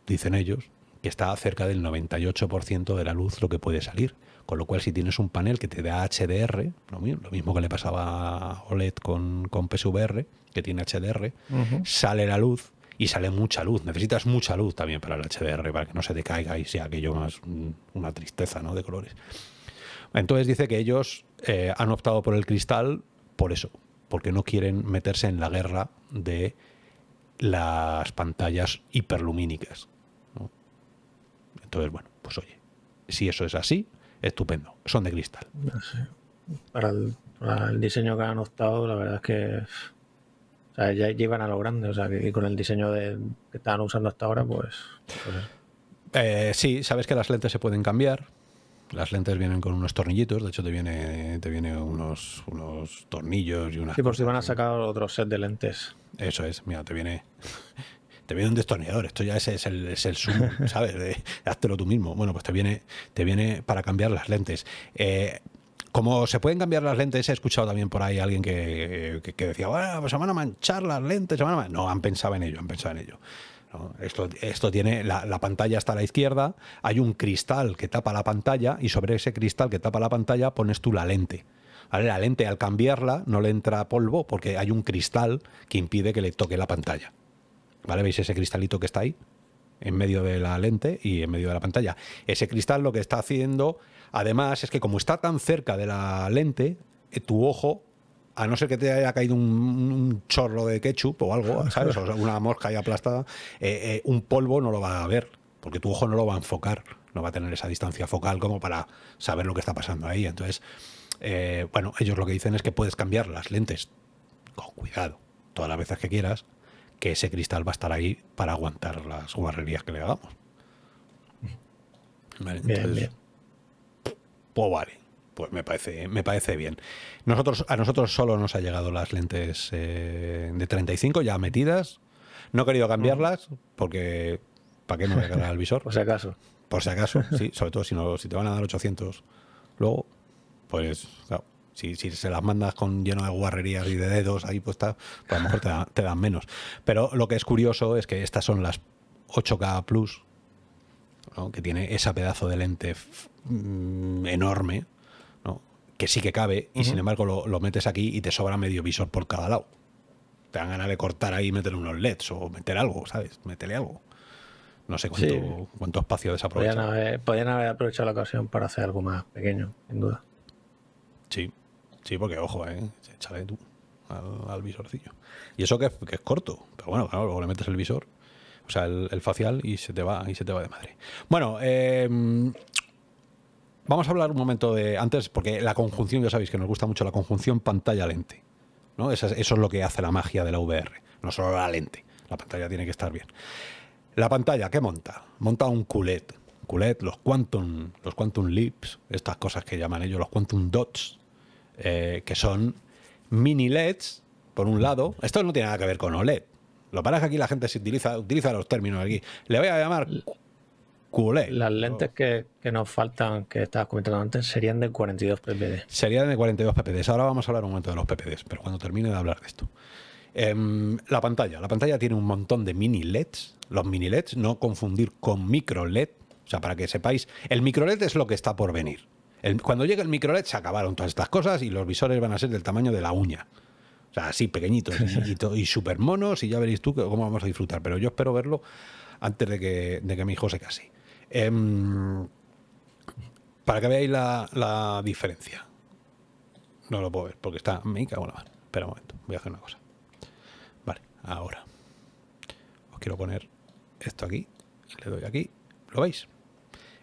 S1: dicen ellos, que está cerca del 98% de la luz lo que puede salir. Con lo cual, si tienes un panel que te da HDR, lo mismo, que le pasaba a OLED con, con PSVR, que tiene HDR, sale la luz y sale mucha luz. Necesitas mucha luz también para el HDR, para que no se te caiga y sea aquello más una tristeza ¿no? de colores. Entonces dice que ellos eh, han optado por el cristal por eso, porque no quieren meterse en la guerra de las pantallas hiperlumínicas. Entonces, bueno, pues oye, si eso es así, estupendo, son de cristal. Para el,
S2: para el diseño que han optado, la verdad es que ya llevan a lo grande, o sea,
S1: que con el diseño de, que estaban usando hasta ahora, pues. pues eh, sí, sabes que las lentes se pueden cambiar. Las lentes vienen con unos tornillitos, de hecho te viene, te viene unos, unos tornillos y unas... Sí, por si van a sacar otro set de lentes. Eso es, mira, te viene. Te viene un destornillador, esto ya es, es el, es zoom, ¿sabes? De, tú mismo. Bueno, pues te viene, te viene para cambiar las lentes. Eh, como se pueden cambiar las lentes, he escuchado también por ahí a alguien que, eh, decía, bueno, pues se van a manchar las lentes, se a manchar". No, han pensado en ello, han pensado en ello. Esto, esto, tiene la, pantalla está a la izquierda, hay un cristal que tapa la pantalla y sobre ese cristal que tapa la pantalla pones tú la lente. ¿Vale? La lente al cambiarla no le entra polvo porque hay un cristal que impide que le toque la pantalla. ¿Vale? ¿Veis ese cristalito que está ahí? en medio de la lente y en medio de la pantalla. Ese cristal lo que está haciendo, además, es que como está tan cerca de la lente, eh, tu ojo, a no ser que te haya caído un, chorro de ketchup o algo, ¿sabes? una mosca ahí aplastada, eh, eh, un polvo no lo va a ver, porque tu ojo no lo va a enfocar, no va a tener esa distancia focal como para saber lo que está pasando ahí. Entonces, bueno, ellos lo que dicen es que puedes cambiar las lentes con cuidado, todas las veces que quieras, que ese cristal va a estar ahí para aguantar las guarrerías que le hagamos. Vale, Pues vale, pues me parece, me parece bien. Nosotros, a nosotros solo nos ha llegado las lentes eh, de 35 ya metidas. No he querido cambiarlas mm. porque ¿para qué no voy a el visor? Por si acaso. Por si acaso, sí, sobre todo si, no, si te van a dar 800 luego, pues si, se las mandas con lleno de guarrerías y de dedos ahí, pues, a lo mejor te, dan menos. Pero lo que es curioso es que estas son las 8K Plus, ¿no? que tiene esa pedazo de lente mm, enorme, ¿no? que sí que cabe, y sin embargo lo, metes aquí y te sobra medio visor por cada lado. Te dan ganas de cortar ahí y meter unos LEDs o meter algo, ¿sabes? Métele algo. No sé cuánto, cuánto espacio desaprovecha. Podrían
S2: podrían haber aprovechado la ocasión para hacer algo más pequeño, sin duda. Sí,
S1: Sí, porque ojo, ¿eh? échale tú al, visorcillo. Y eso que, es corto, pero bueno, claro, luego le metes el visor, o sea, el, facial y se te va y se te va de madre. Bueno, em, vamos a hablar un momento de antes, porque la conjunción, ya sabéis que nos gusta mucho la conjunción pantalla-lente. ¿no? Eso, es, lo que hace la magia de la VR, no solo la lente. La pantalla tiene que estar bien. La pantalla, ¿qué monta? Monta un culet. Culet, los quantum, los quantum lips estas cosas que llaman ellos, los quantum dots, eh, que son mini LEDs, por un lado. Esto no tiene nada que ver con OLED. Lo pasa es que aquí la gente se utiliza, utiliza los términos aquí. Le voy a llamar QLED. Las lentes que, nos faltan, que estabas comentando antes, serían de 42 ppd. Serían de 42 ppd. Ahora vamos a hablar un momento de los ppd, pero cuando termine de hablar de esto. Em, la pantalla. La pantalla tiene un montón de mini LEDs. Los mini LEDs, no confundir con micro LED. O sea, para que sepáis, el micro LED es lo que está por venir cuando llegue el LED se acabaron todas estas cosas y los visores van a ser del tamaño de la uña. O sea, así pequeñitos y, y súper monos y ya veréis tú cómo vamos a disfrutar. Pero yo espero verlo antes de que, mi hijo se case. Em, para que veáis la, diferencia. No lo puedo ver porque está... Me cago Espera un momento, voy a hacer una cosa. Vale, ahora. Os quiero poner esto aquí. Le doy aquí. ¿Lo veis?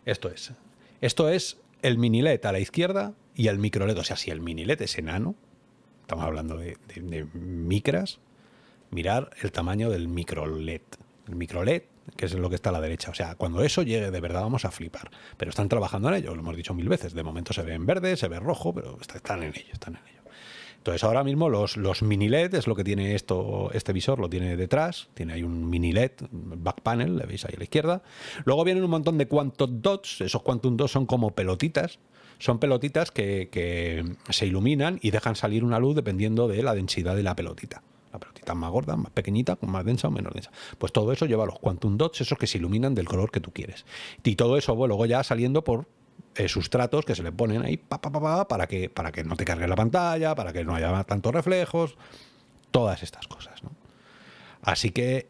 S1: Esto es. Esto es el mini LED a la izquierda y el micro LED. O sea, si el mini LED es enano, estamos hablando de, micras, mirar el tamaño del micro LED. El micro LED, que es lo que está a la derecha. O sea, cuando eso llegue, de verdad vamos a flipar. Pero están trabajando en ello, lo hemos dicho mil veces. De momento se ve en verde, se ve rojo, pero están en ello, están en ello. Entonces ahora mismo los, mini LED es lo que tiene esto, este visor, lo tiene detrás, tiene ahí un mini LED, back panel, le veis ahí a la izquierda. Luego vienen un montón de quantum dots, esos quantum dots son como pelotitas, son pelotitas que, se iluminan y dejan salir una luz dependiendo de la densidad de la pelotita la pelotita más gorda, más pequeñita, más densa o menos densa. Pues todo eso lleva los quantum dots, esos que se iluminan del color que tú quieres. Y todo eso, luego ya saliendo por eh, sustratos que se le ponen ahí para, que, para que no te cargue la pantalla, para que no haya tantos reflejos, todas estas cosas. Así que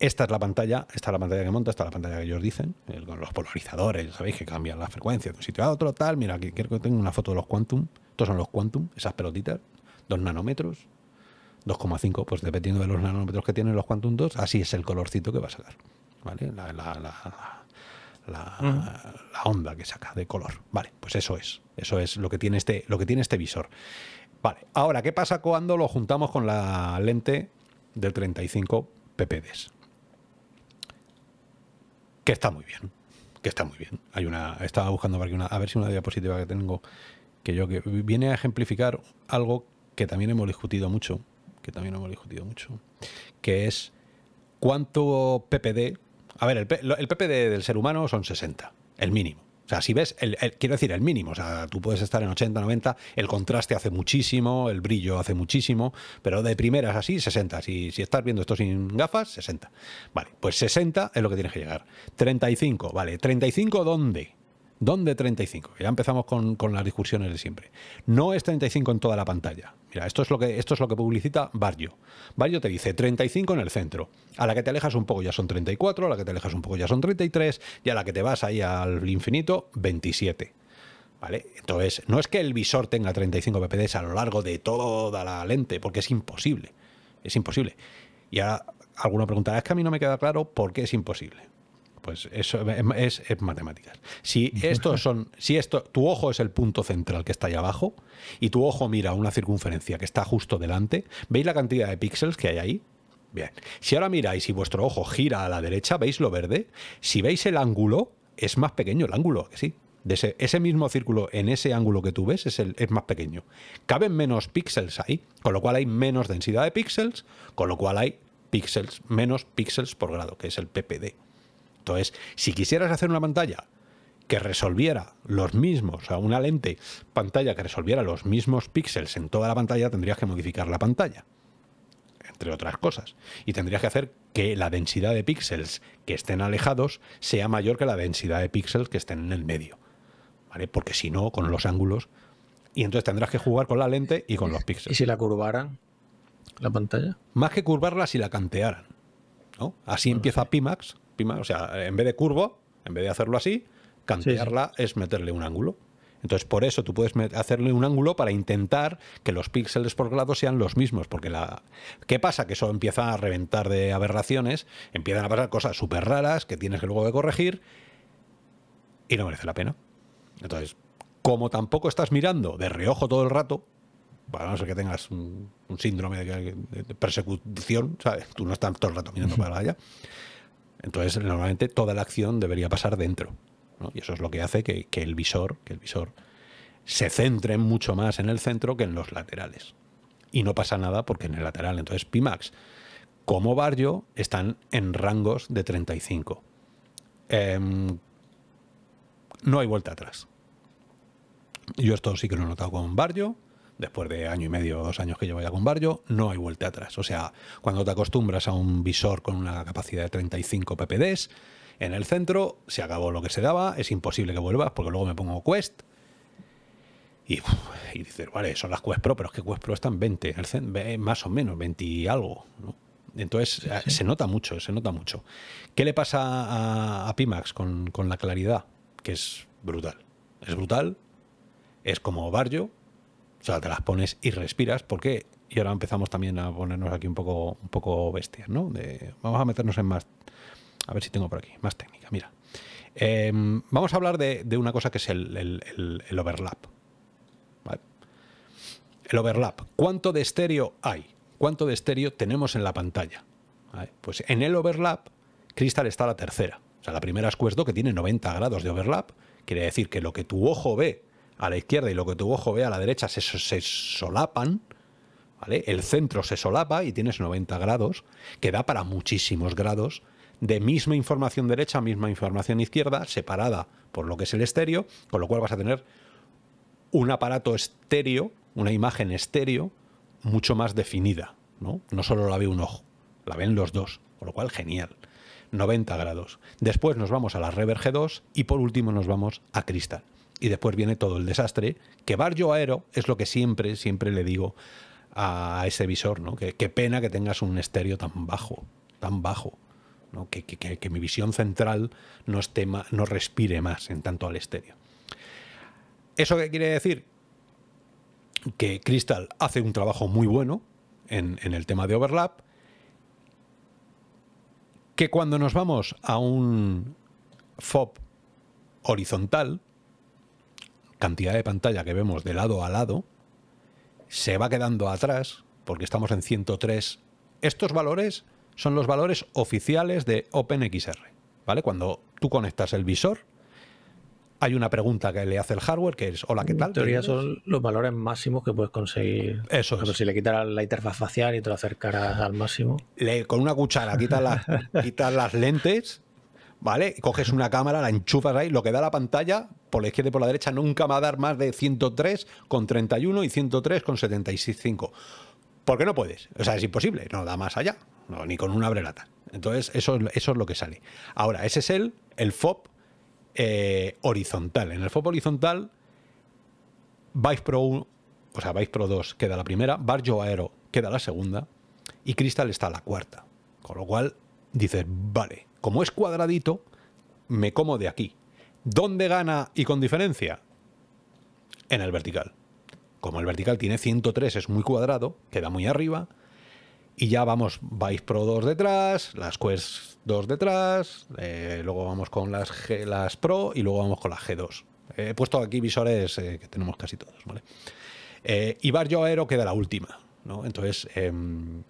S1: esta es la pantalla, esta es la pantalla que monta, esta es la pantalla que ellos dicen, con los polarizadores, sabéis que cambian la frecuencia de un sitio a otro, tal. Mira, aquí quiero que tengo una foto de los Quantum, estos son los Quantum, esas pelotitas, dos nanómetros, 2,5, pues dependiendo de los nanómetros que tienen los Quantum 2, así es el colorcito que va a dar. ¿Vale? la, la, onda que saca de color. Vale, pues eso es. Eso es lo que tiene este, lo que tiene este visor. Vale, ahora, ¿qué pasa cuando lo juntamos con la lente del 35 ppds? Que está muy bien. Que está muy bien. Hay una. Estaba buscando para que una. A ver si una diapositiva que tengo. Que yo que viene a ejemplificar algo que también hemos discutido mucho. Que también hemos discutido mucho. Que es cuánto PPD a ver, el, el del ser humano son 60, el mínimo. O sea, si ves, el, quiero decir, el mínimo. O sea, tú puedes estar en 80, 90, el contraste hace muchísimo, el brillo hace muchísimo, pero de primeras así, 60. Si, si estás viendo esto sin gafas, 60. Vale, pues 60 es lo que tienes que llegar. 35, vale. ¿35 dónde? ¿Dónde 35? Ya empezamos con, con, las discusiones de siempre. No es 35 en toda la pantalla. Mira, esto es lo que, esto es lo que publicita Barrio. Barrio te dice 35 en el centro. A la que te alejas un poco ya son 34, a la que te alejas un poco ya son 33, y a la que te vas ahí al infinito, 27. ¿Vale? Entonces, no es que el visor tenga 35 pps a lo largo de toda la lente, porque es imposible. Es imposible. Y ahora alguna pregunta, es que a mí no me queda claro por qué es imposible pues eso es, matemáticas. Si son, si esto, tu ojo es el punto central que está ahí abajo y tu ojo mira una circunferencia que está justo delante, ¿veis la cantidad de píxeles que hay ahí? Bien. Si ahora miráis y vuestro ojo gira a la derecha, ¿veis lo verde? Si veis el ángulo, es más pequeño el ángulo, que sí. De ese, mismo círculo en ese ángulo que tú ves es, es más pequeño. Caben menos píxeles ahí, con lo cual hay menos densidad de píxeles, con lo cual hay píxeles, menos píxeles por grado, que es el PPD es, si quisieras hacer una pantalla que resolviera los mismos, o sea, una lente pantalla que resolviera los mismos píxeles en toda la pantalla, tendrías que modificar la pantalla, entre otras cosas. Y tendrías que hacer que la densidad de píxeles que estén alejados sea mayor que la densidad de píxeles que estén en el medio. ¿Vale? Porque si no, con los ángulos. Y entonces tendrás que jugar con la lente y con los píxeles. ¿Y si la curvaran la pantalla? Más que curvarla, si la cantearan. ¿no? Así empieza Pimax o sea, en vez de curvo, en vez de hacerlo así, cantearla es meterle un ángulo. Entonces, por eso tú puedes hacerle un ángulo para intentar que los píxeles por grado sean los mismos. Porque la. ¿Qué pasa? Que eso empieza a reventar de aberraciones, empiezan a pasar cosas súper raras que tienes que luego de corregir y no merece la pena. Entonces, como tampoco estás mirando de reojo todo el rato, para no ser que tengas un, síndrome de, persecución, ¿sabes? Tú no estás todo el rato mirando para allá. Entonces, normalmente toda la acción debería pasar dentro. Y eso es lo que hace que, el visor, que el visor se centre mucho más en el centro que en los laterales. Y no pasa nada porque en el lateral, entonces Pimax, como barrio, están en rangos de 35. Em, no hay vuelta atrás. Yo esto sí que lo he notado con barrio, después de año y medio o dos años que llevo ya con Barrio, no hay vuelta atrás. O sea, cuando te acostumbras a un visor con una capacidad de 35 ppds, en el centro se acabó lo que se daba, es imposible que vuelvas porque luego me pongo Quest. Y, dices, vale, son las Quest Pro, pero es que Quest Pro están 20, más o menos, 20 y algo. Entonces eh, se nota mucho, se nota mucho. ¿Qué le pasa a, Pimax con la claridad? Que es brutal. Es brutal, es como Barrio, o sea, te las pones y respiras porque... Y ahora empezamos también a ponernos aquí un poco, un poco bestias, ¿no? vamos a meternos en más... A ver si tengo por aquí, más técnica, mira. Em, vamos a hablar de, una cosa que es el, overlap. El overlap. ¿Cuánto de estéreo hay? ¿Cuánto de estéreo tenemos en la pantalla? Pues en el overlap, Crystal está la tercera. O sea, la primera es Quest que tiene 90 grados de overlap. Quiere decir que lo que tu ojo ve a la izquierda y lo que tu ojo ve a la derecha se, solapan, ¿vale? El centro se solapa y tienes 90 grados, que da para muchísimos grados de misma información derecha, misma información izquierda, separada por lo que es el estéreo, con lo cual vas a tener un aparato estéreo, una imagen estéreo, mucho más definida, ¿no? No solo la ve un ojo, la ven los dos, con lo cual genial. 90 grados. Después nos vamos a la Reverge 2 y por último nos vamos a Cristal y después viene todo el desastre, que Barrio Aero es lo que siempre, siempre le digo a ese visor, ¿no? Que, qué pena que tengas un estéreo tan bajo, tan bajo, ¿no? Que, que, mi visión central no, esté no respire más en tanto al estéreo. ¿Eso qué quiere decir? Que Crystal hace un trabajo muy bueno en, en el tema de overlap, que cuando nos vamos a un FOB horizontal, cantidad de pantalla que vemos de lado a lado, se va quedando atrás, porque estamos en 103. Estos valores son los valores oficiales de OpenXR. ¿vale? Cuando tú conectas el visor, hay una pregunta que le hace el hardware que es hola, ¿qué tal? En teoría son los valores máximos que puedes conseguir. Eso es. si le quitaras la interfaz facial y te lo acercaras al máximo. con una cuchara quitas las, quitas las lentes, ¿vale? Coges una cámara, la enchufas ahí, lo que da la pantalla por la izquierda y por la derecha nunca va a dar más de 103 con 31 y 103 con ¿Por Porque no puedes. O sea, es imposible. No da más allá. No, ni con una brelata. Entonces, eso, es lo que sale. Ahora, ese es el, el FOB eh, horizontal. En el fop horizontal, Vice Pro 1, o sea, Vice Pro 2 queda la primera, Barjo Aero queda la segunda y Crystal está la cuarta. Con lo cual, dices, vale, como es cuadradito, me como de aquí. ¿Dónde gana y con diferencia? En el vertical. Como el vertical tiene 103, es muy cuadrado, queda muy arriba. Y ya vamos, Vice Pro 2 detrás, las Quest 2 detrás, eh, luego vamos con las, Pro y luego vamos con las G2. he puesto aquí visores eh, que tenemos casi todos, ¿vale? Eh, y Barrio Aero queda la última, ¿no? Entonces, em,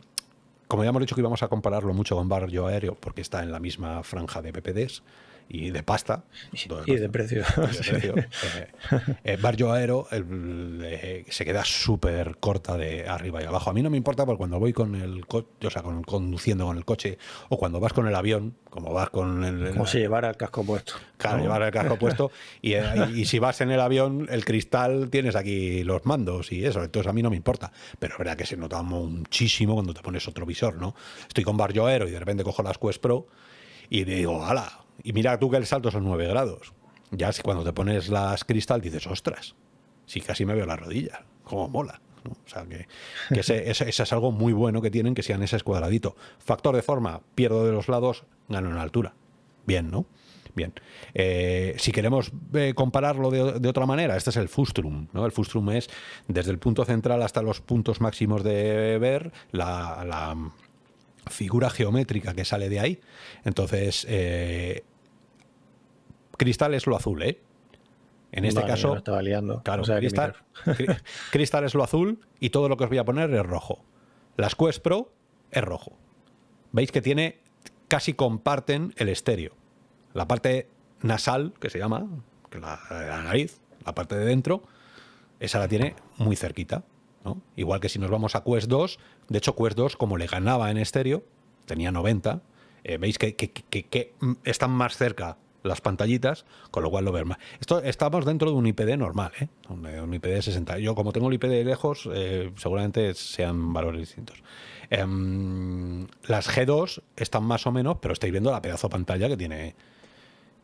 S1: como ya hemos dicho que íbamos a compararlo mucho con Barrio Aéreo, porque está en la misma franja de PPDs, y de pasta. Y, de precio. Eh, eh, Barrio Aero se queda súper corta de arriba y abajo. A mí no me importa porque cuando voy con el coche, o sea, conduciendo con el coche, o cuando vas con el avión, como vas con el... Como si llevara el casco puesto. Claro, el casco puesto. Eh, y, si vas en el avión, el cristal, tienes aquí los mandos y eso. Entonces a mí no me importa. Pero es verdad que se nota muchísimo cuando te pones otro visor, ¿no? Estoy con Barrio Aero y de repente cojo las Quest Pro y digo, ala, y mira tú que el salto son 9 grados. Ya cuando te pones las cristal dices, ostras, si casi me veo las rodillas, como mola. O sea, que, ese, es algo muy bueno que tienen que sean ese cuadradito. Factor de forma, pierdo de los lados, gano en altura. Bien, ¿no? Bien. Eh, si queremos eh, compararlo de, otra manera, este es el fustrum. ¿no? El fustrum es desde el punto central hasta los puntos máximos de ver la figura geométrica que sale de ahí. Entonces, eh, cristal es lo azul, ¿eh? En este caso, cristal, es lo azul y todo lo que os voy a poner es rojo. Las Quest Pro es rojo. Veis que tiene, casi comparten el estéreo. La parte nasal, que se llama, la nariz, la parte de dentro, esa la tiene muy cerquita. Igual que si nos vamos a Quest 2, de hecho Quest 2, como le ganaba en estéreo, tenía 90, eh, veis que, están más cerca las pantallitas, con lo cual lo ves más. Esto, estamos dentro de un IPD normal, ¿eh? un, eh, IPD 60. Yo como tengo el IPD lejos, seguramente sean valores distintos. Em, las G2 están más o menos, pero estáis viendo la pedazo de pantalla que tiene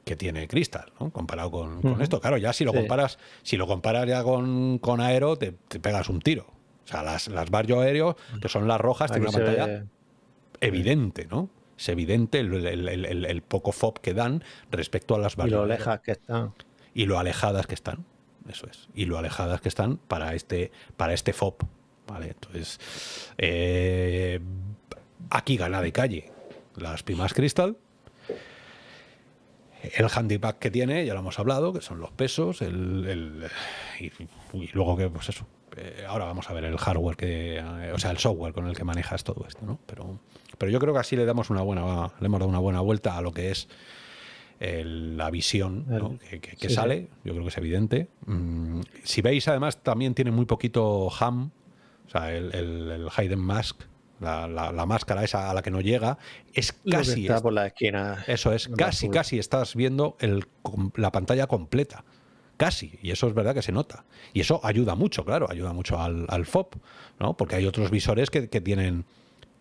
S1: que tiene Cristal, ¿no? Comparado con, esto. Claro, ya si lo comparas, si lo comparas ya con, Aero, te, pegas un tiro. O sea, las, las barrio aéreo, que son las rojas, tienen una pantalla evidente, ¿no? Es evidente el, poco FOB que dan respecto a las barrios Y lo que están. Y lo alejadas que están. Eso es. Y lo alejadas que están para este, para este FOP, Vale, entonces. Eh, aquí gana de calle. Las primas Crystal el handicap que tiene, ya lo hemos hablado, que son los pesos, el, y, luego que, pues eso, eh, ahora vamos a ver el hardware, que, eh, o sea, el software con el que manejas todo esto, ¿no? Pero, pero yo creo que así le damos una buena, le hemos dado una buena vuelta a lo que es la visión que, sale, yo creo que es evidente. Mm, si veis, además, también tiene muy poquito ham, o sea, el, Hayden Mask la, la, máscara esa a la que no llega, es casi. Está por
S2: la esquina.
S1: Eso es, casi, casi estás viendo el, la pantalla completa. Casi, y eso es verdad que se nota. Y eso ayuda mucho, claro, ayuda mucho al, al fop ¿no? Porque hay otros visores que, que tienen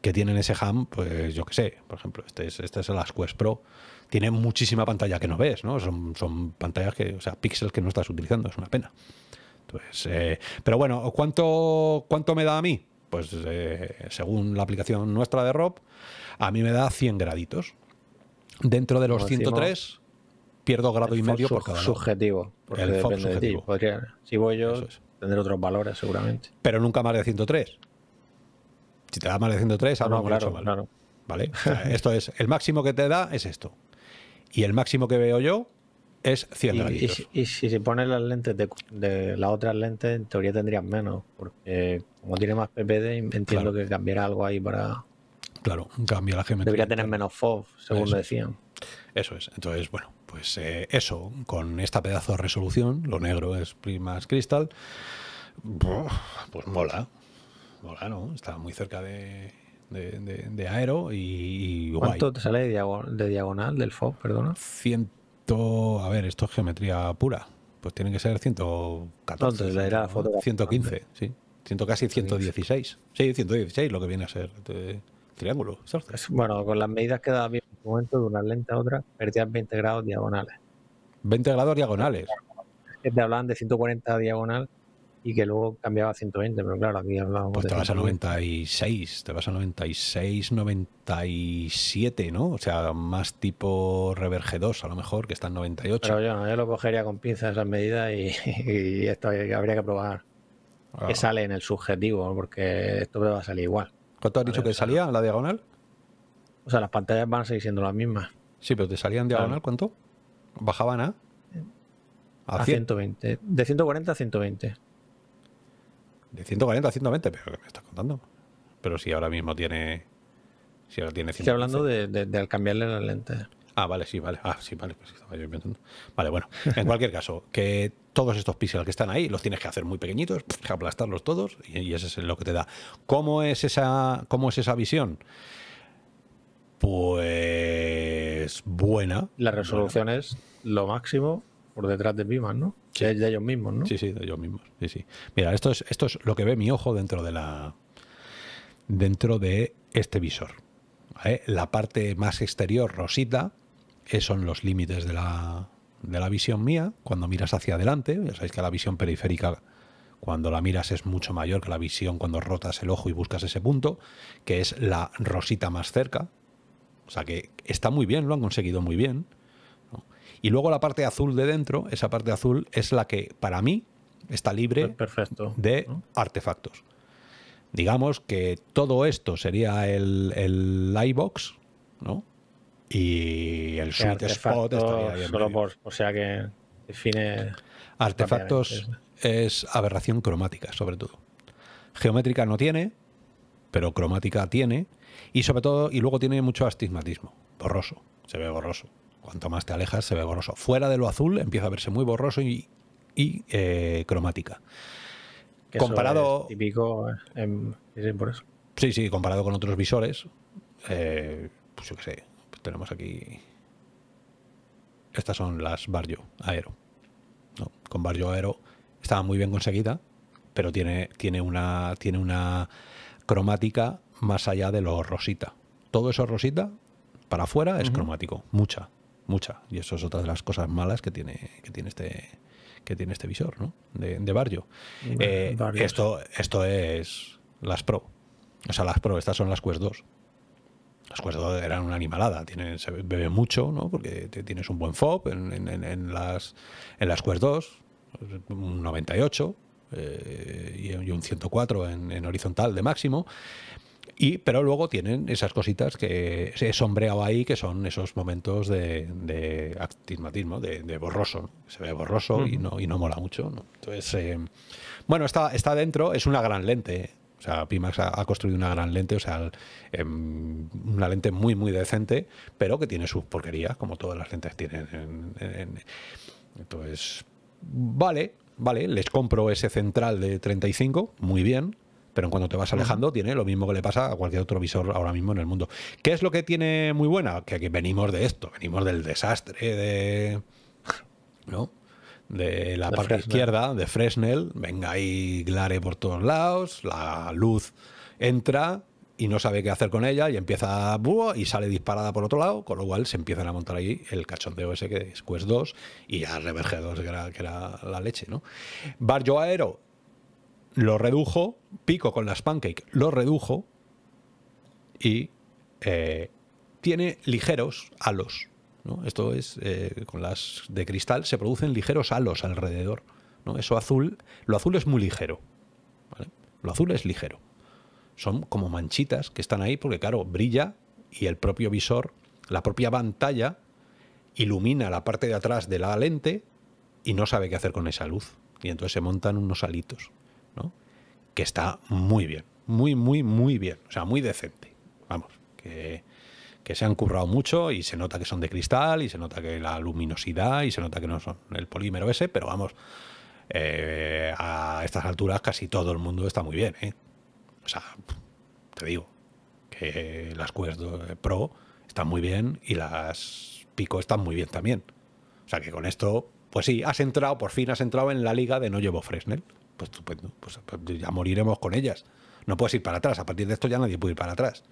S1: que tienen ese ham, pues yo qué sé, por ejemplo, este es, este es el Asquest Pro, tiene muchísima pantalla que no ves, ¿no? Son, son pantallas que, o sea, píxeles que no estás utilizando, es una pena. Entonces, eh, pero bueno, ¿cuánto, ¿cuánto me da a mí? pues eh, según la aplicación nuestra de Rob, a mí me da 100 graditos. Dentro de los 103, pierdo grado y medio por cada Subjetivo. depende subjetivo.
S2: si voy yo, tendré otros valores seguramente. Pero nunca
S1: más de 103. Si te da más de 103, algo ah, mucho claro, ¿Vale? O esto es, el máximo que te da es esto. Y el máximo que veo yo es 100
S2: Y, si se ponen las lentes de, la las otras lentes, en teoría tendrían menos,
S1: porque
S2: como tiene más PPD, entiendo que cambiará algo ahí para... Claro, cambia la geometría. Debería tener menos FOV, según
S1: decían. Eso es. Entonces, bueno, pues eh, eso, con esta pedazo de resolución, lo negro es primas Crystal pues mola. Mola, ¿no? Está muy cerca de, de, aero y,
S2: y ¿Cuánto te sale de, diagonal del FOV
S1: perdona? 100 esto, a ver, esto es geometría pura. Pues tiene que ser 114. Entonces 115, sí. casi 116. Sí, 116 lo que viene a ser eh, triángulo. Pues, bueno, con las
S2: medidas que daba bien este momento, de una lente a otra, perdías 20 grados diagonales. 20 grados diagonales. Te hablaban de 140 diagonal y que luego cambiaba a 120, pero claro,
S1: aquí pues te vas a 96, te vas a 96, 97, ¿no? O sea, más tipo Reverge 2 a lo mejor, que está en 98. Pero yo, yo lo cogería
S2: con pinzas esas medidas y, esto habría que probar. Ah. Que sale en el subjetivo, porque esto va a salir igual. ¿Cuánto has dicho que salía la diagonal? O sea, las pantallas van a seguir siendo las mismas. Sí, pero te salían diagonal, ah. ¿cuánto? ¿Bajaban a? A, 120. De 140 a 120. De 140 a
S1: 120, pero ¿qué me estás contando? Pero si ahora mismo tiene. Si ahora tiene Estoy hablando de, al cambiarle la lente. Ah, vale, sí, vale. Ah, sí, vale, pues estaba yo Vale, bueno, en cualquier caso, que todos estos píxeles que están ahí los tienes que hacer muy pequeñitos, aplastarlos todos y, eso es lo que te da. ¿Cómo es esa, cómo es esa visión? Pues buena. La resolución es lo máximo por detrás de Vivan, ¿no? Que es de, ellos mismos, ¿no? Sí, sí, de ellos mismos. Sí, sí. Mira, esto es, esto es lo que ve mi ojo dentro de la. dentro de este visor. La parte más exterior, rosita, son los límites de la, de la visión mía. Cuando miras hacia adelante, ya sabéis que la visión periférica cuando la miras es mucho mayor que la visión cuando rotas el ojo y buscas ese punto, que es la rosita más cerca. O sea que está muy bien, lo han conseguido muy bien. Y luego la parte azul de dentro, esa parte azul es la que para mí está libre de artefactos. Digamos que todo esto sería el, el iBox, ¿no? Y el sweet spot estaría solo por, O sea que define. Artefactos es aberración cromática, sobre todo. Geométrica no tiene, pero cromática tiene. Y sobre todo, y luego tiene mucho astigmatismo, borroso. Se ve borroso. Cuanto más te alejas, se ve borroso. Fuera de lo azul, empieza a verse muy borroso y, cromática. comparado. típico Sí, sí, comparado con otros visores. Eh, pues yo qué sé. tenemos aquí. Estas son las Barrio Aero. con Barrio Aero estaba muy bien conseguida, pero tiene, tiene, una, tiene una cromática más allá de lo rosita. Todo eso rosita para afuera es cromático, mucha mucha. Y eso es otra de las cosas malas que tiene, que tiene este que tiene este visor, De, barrio. Eh, esto, esto es las Pro. O sea, las Pro, estas son las Quest 2. Las Quest 2 eran una animalada, tienen, se bebe mucho, Porque tienes un buen FOB en, las, en las Quest 2, un 98 eh, y, un 104 en, en horizontal de máximo. Y, pero luego tienen esas cositas que he sombreado ahí, que son esos momentos de, de de, borroso. Se ve borroso y, no, y no mola mucho. Entonces, eh, bueno, está, está dentro, es una gran lente. ¿eh? O sea, Pimax ha, construido una gran lente, o sea, em, una lente muy, muy decente, pero que tiene su porquería, como todas las lentes tienen. Entonces, vale, vale, les compro ese central de 35, muy bien, pero en cuanto te vas alejando, tiene lo mismo que le pasa a cualquier otro visor ahora mismo en el mundo. ¿Qué es lo que tiene muy buena? Que aquí venimos de esto, venimos del desastre de. ¿No? De la parte izquierda, de Fresnel, venga ahí glare por todos lados, la luz entra, y no sabe qué hacer con ella y empieza búho y sale disparada por otro lado, con lo cual se empiezan a montar ahí el cachondeo ese que es Quest 2 y ya Reverge 2 que era, la leche, ¿no? Barrio Aero lo redujo, Pico con las pancakes, lo redujo y eh, tiene ligeros halos. ¿no? Esto es, eh, con las de cristal se producen ligeros halos alrededor. ¿no? Eso azul, lo azul es muy ligero. Lo azul es ligero. Son como manchitas que están ahí porque, claro, brilla y el propio visor, la propia pantalla, ilumina la parte de atrás de la lente y no sabe qué hacer con esa luz. Y entonces se montan unos halitos. ¿no? Que está muy bien, muy, muy, muy bien, o sea, muy decente. Vamos, que, se han currado mucho y se nota que son de cristal y se nota que la luminosidad y se nota que no son el polímero ese, pero vamos, eh, a estas alturas casi todo el mundo está muy bien. ¿eh? O sea, te digo que las Quest eh, Pro están muy bien y las Pico están muy bien también. O sea que con esto pues sí, has entrado, por fin has entrado en la liga de no llevo Fresnel. Pues, pues, pues, pues ya moriremos con ellas. No puedes ir para atrás, a partir de esto ya nadie puede ir para atrás.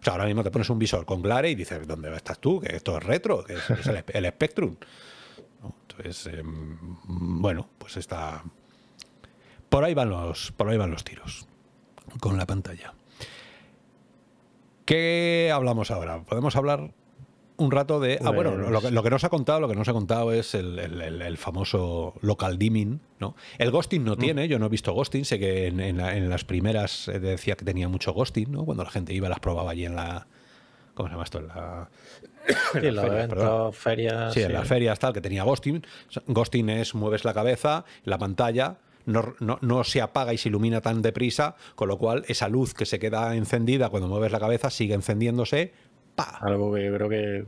S1: O sea, ahora mismo te pones un visor con Glare y dices, ¿dónde estás tú? Que esto es retro, que es, el, Spectrum. Entonces, em, bueno, pues está... Por ahí, van los, por ahí van los tiros con la pantalla. ¿Qué hablamos ahora? Podemos hablar un rato de. Ah, bueno, lo, que pues nos ha contado, lo que nos ha contado es el, el, famoso local dimming, ¿no? El ghosting no mm. tiene, yo no he visto ghosting, sé que en, en, las primeras eh, decía que tenía mucho ghosting, ¿no? Cuando la gente iba las probaba allí en la. ¿Cómo se llama esto? En la. ferias, sí, en las ferias tal, que tenía ghosting. Ghosting es mueves la cabeza, la pantalla, no, no, se apaga y se ilumina tan deprisa, con lo cual esa luz que se queda encendida cuando mueves la cabeza sigue encendiéndose algo que creo que,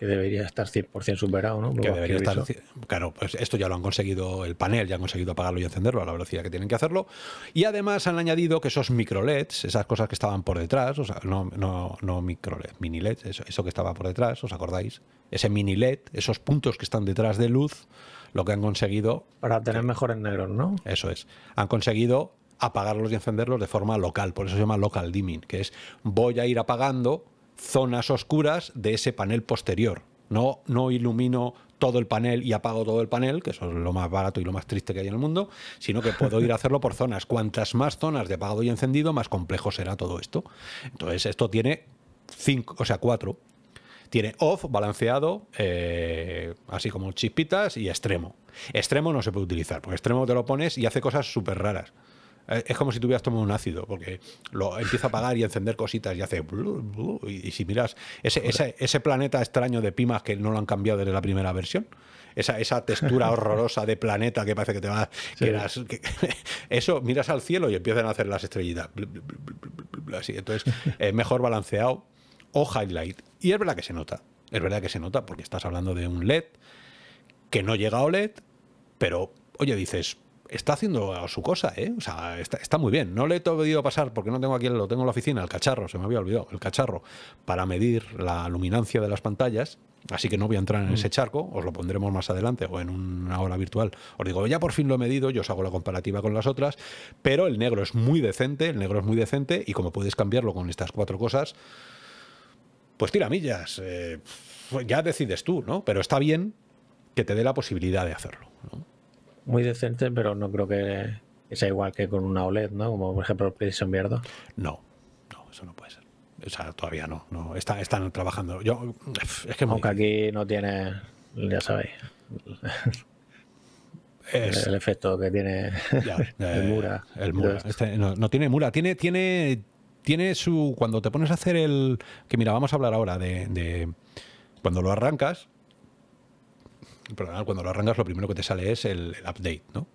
S1: debería estar 100% superado, ¿no? Que debería estar, claro, pues esto ya lo han conseguido el panel, ya han conseguido apagarlo y encenderlo a la velocidad que tienen que hacerlo. Y además han añadido que esos micro LEDs, esas cosas que estaban por detrás, o sea, no, no, micro LEDs, mini LED, eso, eso que estaba por detrás, ¿os acordáis? Ese mini LED, esos puntos que están detrás de luz, lo que han conseguido... Para tener mejores negros, ¿no? Eso es. Han conseguido apagarlos y encenderlos de forma local, por eso se llama local dimming, que es voy a ir apagando zonas oscuras de ese panel posterior. No, no ilumino todo el panel y apago todo el panel, que eso es lo más barato y lo más triste que hay en el mundo, sino que puedo ir a hacerlo por zonas. Cuantas más zonas de apagado y encendido, más complejo será todo esto. Entonces, esto tiene cinco, o sea, cuatro. Tiene off, balanceado, eh, así como chispitas y extremo. Extremo no se puede utilizar, porque extremo te lo pones y hace cosas súper raras. Eh, es como si tuvieras tomado un ácido, porque lo empieza a apagar y encender cositas y hace. y, si miras, ese, planeta extraño de Pimas que no lo han cambiado desde la primera versión. Esa, textura horrorosa de planeta que parece que te va. eso, miras al cielo y empiezan a hacer las estrellitas. así. Entonces, eh, mejor balanceado o highlight. Y es verdad que se nota. Es verdad que se nota porque estás hablando de un LED que no llega a OLED, pero oye, dices, está haciendo su cosa, ¿eh? O sea, está, muy bien. No le he podido pasar, porque no tengo aquí, lo tengo en la oficina, el cacharro, se me había olvidado, el cacharro, para medir la luminancia de las pantallas. Así que no voy a entrar en mm. ese charco, os lo pondremos más adelante o en una hora virtual. Os digo, ya por fin lo he medido, yo os hago la comparativa con las otras, pero el negro es muy decente, el negro es muy decente y como puedes cambiarlo con estas cuatro cosas, pues tira millas, eh, ya decides tú, ¿no? Pero está bien que te dé la posibilidad de hacerlo. ¿no?
S2: muy decente, pero no creo que, sea igual que con una OLED, ¿no? Como por ejemplo el PlayStation VR No, no, eso no puede ser. O sea, todavía
S1: no, no está, están trabajando. Yo, es que
S2: Aunque aquí no tiene, ya sabéis,
S1: el efecto que tiene el Mura. El Mura. Este, no, no tiene Mura, tiene, tiene tiene su. Cuando te pones a hacer el. Que mira, vamos a hablar ahora de. de cuando lo arrancas, pero cuando lo arrancas lo primero que te sale es el, update, ¿no?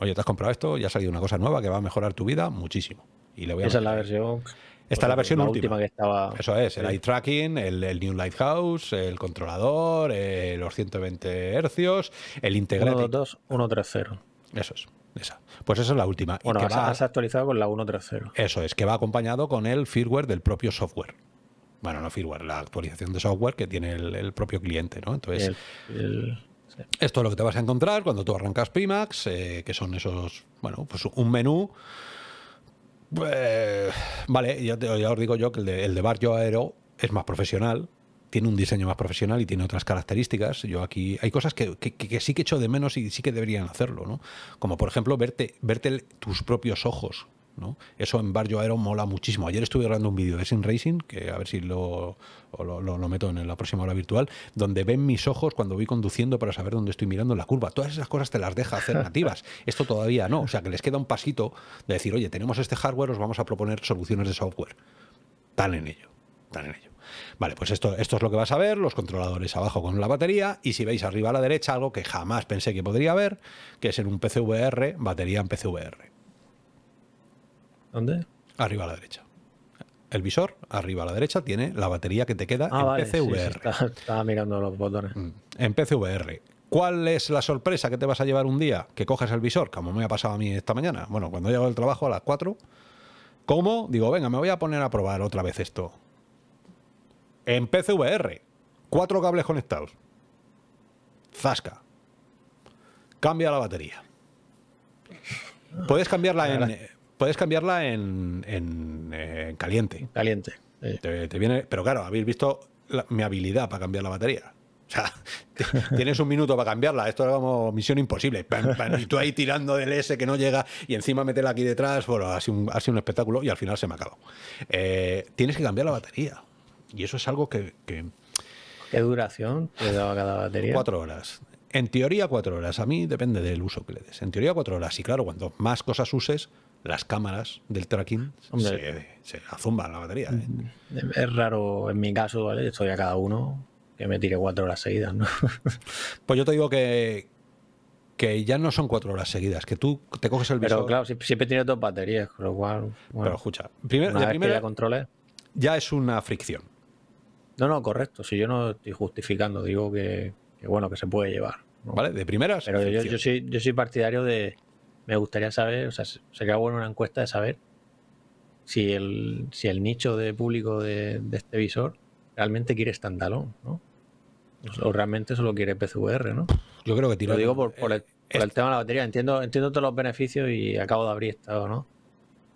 S1: Oye, te has comprado esto, ya ha salido una cosa nueva que va a mejorar tu vida muchísimo. Y le voy a Esa es la versión. Esta es la pues, versión última. que estaba. Eso es, el eye tracking, el, New Lighthouse, el controlador, eh, los 120 hercios, el integrado. 1.2.1.3.0 Eso es, esa. Pues esa es la última. Bueno, y has actualizado con la 1.3.0. Eso es, que va acompañado con el firmware del propio software bueno, no firmware, la actualización de software que tiene el, propio cliente, ¿no? Entonces, esto es lo que te vas a encontrar cuando tú arrancas Primax, eh, que son esos, bueno, pues un menú. Eh, vale, ya, os digo yo que el de, el de Barrio Aero es más profesional, tiene un diseño más profesional y tiene otras características. Yo aquí hay cosas que, que, sí que echo de menos y sí que deberían hacerlo, ¿no? Como por ejemplo verte, verte tus propios ojos eso en Barrio Aero mola muchísimo. Ayer estuve grabando un vídeo de Sin Racing, que a ver si lo, meto en la próxima hora virtual, donde ven mis ojos cuando voy conduciendo para saber dónde estoy mirando en la curva. Todas esas cosas te las deja hacer nativas. Esto todavía no. O sea, que les queda un pasito de decir, oye, tenemos este hardware, os vamos a proponer soluciones de software. Tan en ello. Tan en ello. Vale, pues esto, esto es lo que vas a ver, los controladores abajo con la batería y si veis arriba a la derecha algo que jamás pensé que podría haber que es en un PCVR, batería en PCVR. ¿Dónde? Arriba a la derecha. El visor, arriba a la derecha, tiene la batería que te queda ah, en PCVR. estaba mirando los botones. Mm, en PCVR. ¿Cuál es la sorpresa que te vas a llevar un día? Que coges el visor, como me ha pasado a mí esta mañana. Bueno, cuando llego del trabajo a las 4, ¿cómo? Digo, venga, me voy a poner a probar otra vez esto. En PCVR, cuatro cables conectados. Zasca. Cambia la batería. Puedes cambiarla en, puedes cambiarla en, eh, caliente. Caliente. Te, viene, pero claro, habéis visto mi habilidad para cambiar la batería. O sea, tienes un minuto para cambiarla. Esto era como misión imposible. y tú ahí tirando del S que no llega y encima meterla aquí detrás. Bueno, ha sido un, espectáculo y al final se me ha acabado. Eh, tienes que cambiar la batería. Y eso es algo que. ¿Qué duración le daba cada batería? Cuatro horas. En teoría, cuatro horas. A mí depende del uso que le des. En teoría, cuatro horas. Y claro, cuando más cosas uses, las cámaras del tracking se, azumban la batería. ¿eh? Mm. Es raro en mi caso, ¿vale? Estoy a cada uno que me tire cuatro horas seguidas, ¿no? pues yo te digo que, que ya no son cuatro horas seguidas, que tú te coges el visor. Pero claro,
S2: siempre tiene dos baterías, con lo cual. Pero escucha, primero, de primera, ya ya es una fricción. No, no, correcto. Si yo no estoy justificando, digo que, bueno, que se puede llevar. ¿Vale?
S1: De primeras. Pero yo,
S2: soy, yo soy partidario de, me gustaría saber, o sea, sería bueno una encuesta de saber si el, si el nicho de público de, este visor realmente quiere standalone, ¿no? O realmente solo quiere PCVR, ¿no? Yo creo que tiro. Lo digo por, el, eh, este tema de la batería. Entiendo, entiendo todos los beneficios y acabo de abrir estado, ¿no?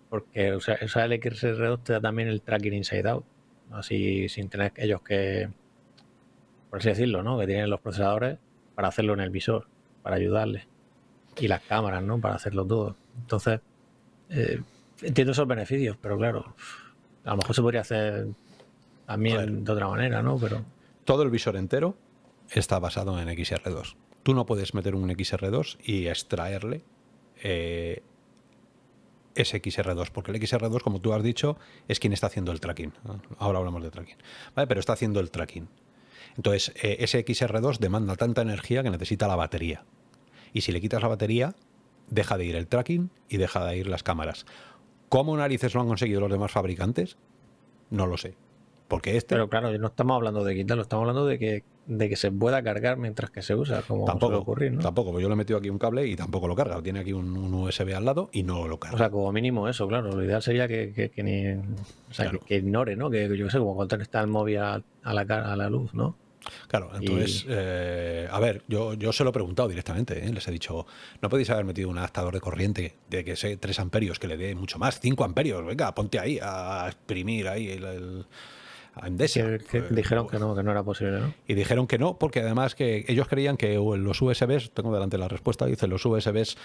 S2: Porque o sea, esa LXR2 te da también el tracking inside out. Así sin tener ellos que, por así decirlo, ¿no? Que tienen los procesadores para hacerlo en el visor, para ayudarles y las cámaras, ¿no? Para hacerlo todo. Entonces, eh, entiendo esos beneficios, pero claro, a lo mejor se podría hacer también de otra
S1: manera, ¿no? Pero... Todo el visor entero está basado en XR2. Tú no puedes meter un XR2 y extraerle eh, ese XR2, porque el XR2, como tú has dicho, es quien está haciendo el tracking. Ahora hablamos de tracking. ¿vale? Pero está haciendo el tracking. Entonces, eh, ese XR2 demanda tanta energía que necesita la batería y si le quitas la batería, deja de ir el tracking y deja de ir las cámaras. ¿Cómo narices lo han conseguido los demás fabricantes? No lo sé. Porque este. Pero claro, no
S2: estamos hablando de quitarlo, estamos hablando de que, de que se pueda cargar mientras que se usa, como tampoco, ocurrir, ¿no? Tampoco,
S1: porque yo le he metido aquí un cable y tampoco lo carga. Tiene aquí un, USB al lado y no lo carga. O sea, como mínimo eso, claro. Lo
S2: ideal sería que, que, que, ignore, ¿no? Que yo qué sé, como cuando está el móvil a,
S1: la, a la luz, ¿no? Claro, entonces, eh, a ver, yo, yo se lo he preguntado directamente, ¿eh? les he dicho, no podéis haber metido un adaptador de corriente de que sé 3 amperios, que le dé mucho más, 5 amperios, venga, ponte ahí a exprimir ahí el, eh, dijeron pues que no, que no era posible, ¿no? Y dijeron que no, porque además que ellos creían que los USBs, tengo delante la respuesta, dice los USBs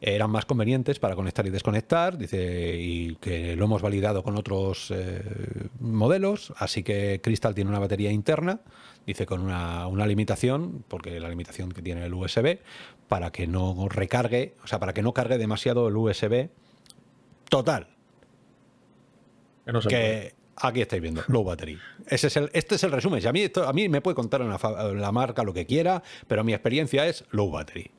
S1: eran más convenientes para conectar y desconectar, dice, y que lo hemos validado con otros eh, modelos, así que Crystal tiene una batería interna, dice, con una, limitación, porque la limitación que tiene el USB, para que no recargue, o sea, para que no cargue demasiado el USB total. Que, aquí estáis viendo, low battery. Ese es el, este es el resumen. a, mí me puede contar la marca lo que quiera, pero mi experiencia es low battery.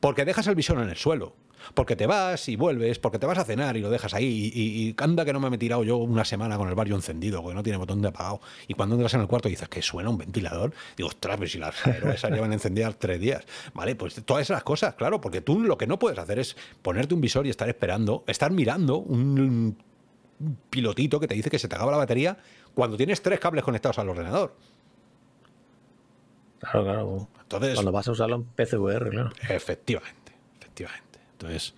S1: Porque dejas el visor en el suelo. Porque te vas y vuelves, porque te vas a cenar y lo dejas ahí. Y, anda que no me he tirado yo una semana con el barrio encendido, que no tiene botón de apagado. Y cuando entras en el cuarto y dices que suena un ventilador, digo, ostras, pero si las van llevan encendidas tres días. Vale, pues todas esas cosas, claro, porque tú lo que no puedes hacer es ponerte un visor y estar esperando, estar mirando un pilotito que te dice que se te acaba la batería cuando tienes tres cables conectados al ordenador. Claro, claro. Entonces, Cuando vas a usarlo en PCVR, claro. Efectivamente, efectivamente. Entonces,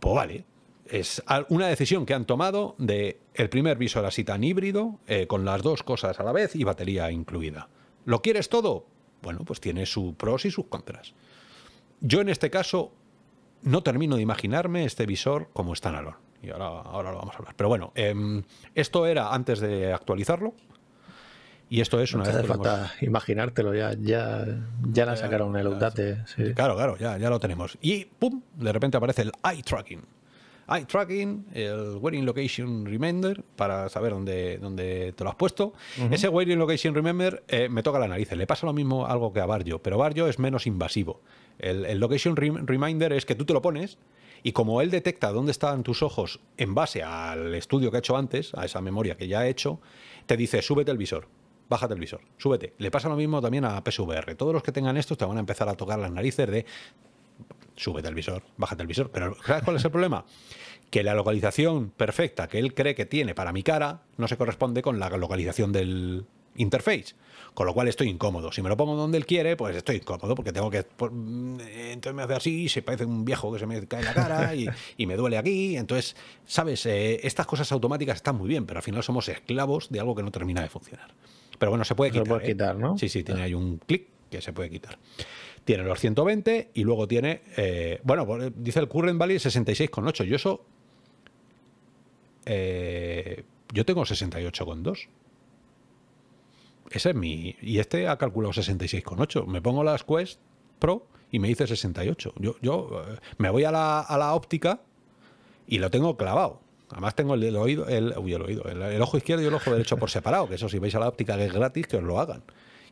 S1: pues vale. Es una decisión que han tomado de el primer visor así tan híbrido, eh, con las dos cosas a la vez y batería incluida. ¿Lo quieres todo? Bueno, pues tiene sus pros y sus contras. Yo en este caso no termino de imaginarme este visor como alon Y ahora, ahora lo vamos a hablar. Pero bueno, em, esto era antes de actualizarlo. Y esto es una vez hace falta imaginártelo, ya, ya, ya la sacaron el update Claro, claro, ya, lo tenemos. Y pum, de repente aparece el eye tracking. Eye tracking, el Wearing Location reminder para saber dónde, dónde te lo has puesto. Ese Wearing Location reminder eh, me toca la nariz. Le pasa lo mismo algo que a Barrio, pero Barrio es menos invasivo. El, Location Reminder es que tú te lo pones y como él detecta dónde están tus ojos en base al estudio que ha hecho antes, a esa memoria que ya ha hecho, te dice súbete el visor bájate el visor, súbete. Le pasa lo mismo también a PSVR. Todos los que tengan esto te van a empezar a tocar las narices de súbete el visor, bájate el visor. Pero ¿sabes cuál es el problema? Que la localización perfecta que él cree que tiene para mi cara no se corresponde con la localización del interface. Con lo cual estoy incómodo. Si me lo pongo donde él quiere, pues estoy incómodo porque tengo que... Pues, entonces me hace así, se parece un viejo que se me cae la cara y, me duele aquí. Entonces, ¿sabes? Eh, estas cosas automáticas están muy bien, pero al final somos esclavos de algo que no termina de funcionar. Pero bueno, se puede ¿eh? quitar. ¿no? Sí, sí, tiene ah. ahí un clic que se puede quitar. Tiene los 120 y luego tiene. Eh, bueno, eh, dice el current value 66,8. Yo eso. yo tengo 68,2. Ese es mi. Y este ha calculado 66,8. Me pongo las Quest Pro y me dice 68. Yo, me voy a la óptica y lo tengo clavado. Además tengo el, oído, el, uy, el oído, el, ojo izquierdo y el ojo derecho por separado, que eso si vais a la óptica que es gratis, que os lo hagan.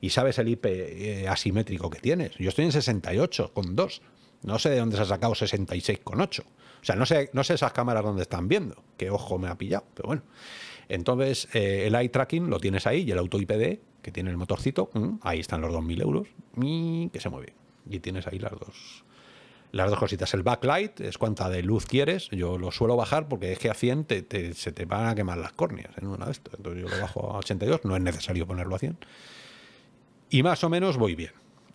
S1: Y sabes el IP eh, asimétrico que tienes. Yo estoy en 68 con 2. No sé de dónde se ha sacado 66 con 8. O sea, no sé, no sé esas cámaras dónde están viendo. Qué ojo me ha pillado, pero bueno. Entonces, eh, el eye tracking lo tienes ahí y el auto IPD, que tiene el motorcito, mm, ahí están los 2.000 euros, que se mueve. Y tienes ahí las dos, las dos cositas. El backlight es cuánta de luz quieres. Yo lo suelo bajar porque es que a 100 se te van a quemar las córneas en una de estas. Entonces yo lo bajo a 82. No es necesario ponerlo a 100. Y más o menos voy bien.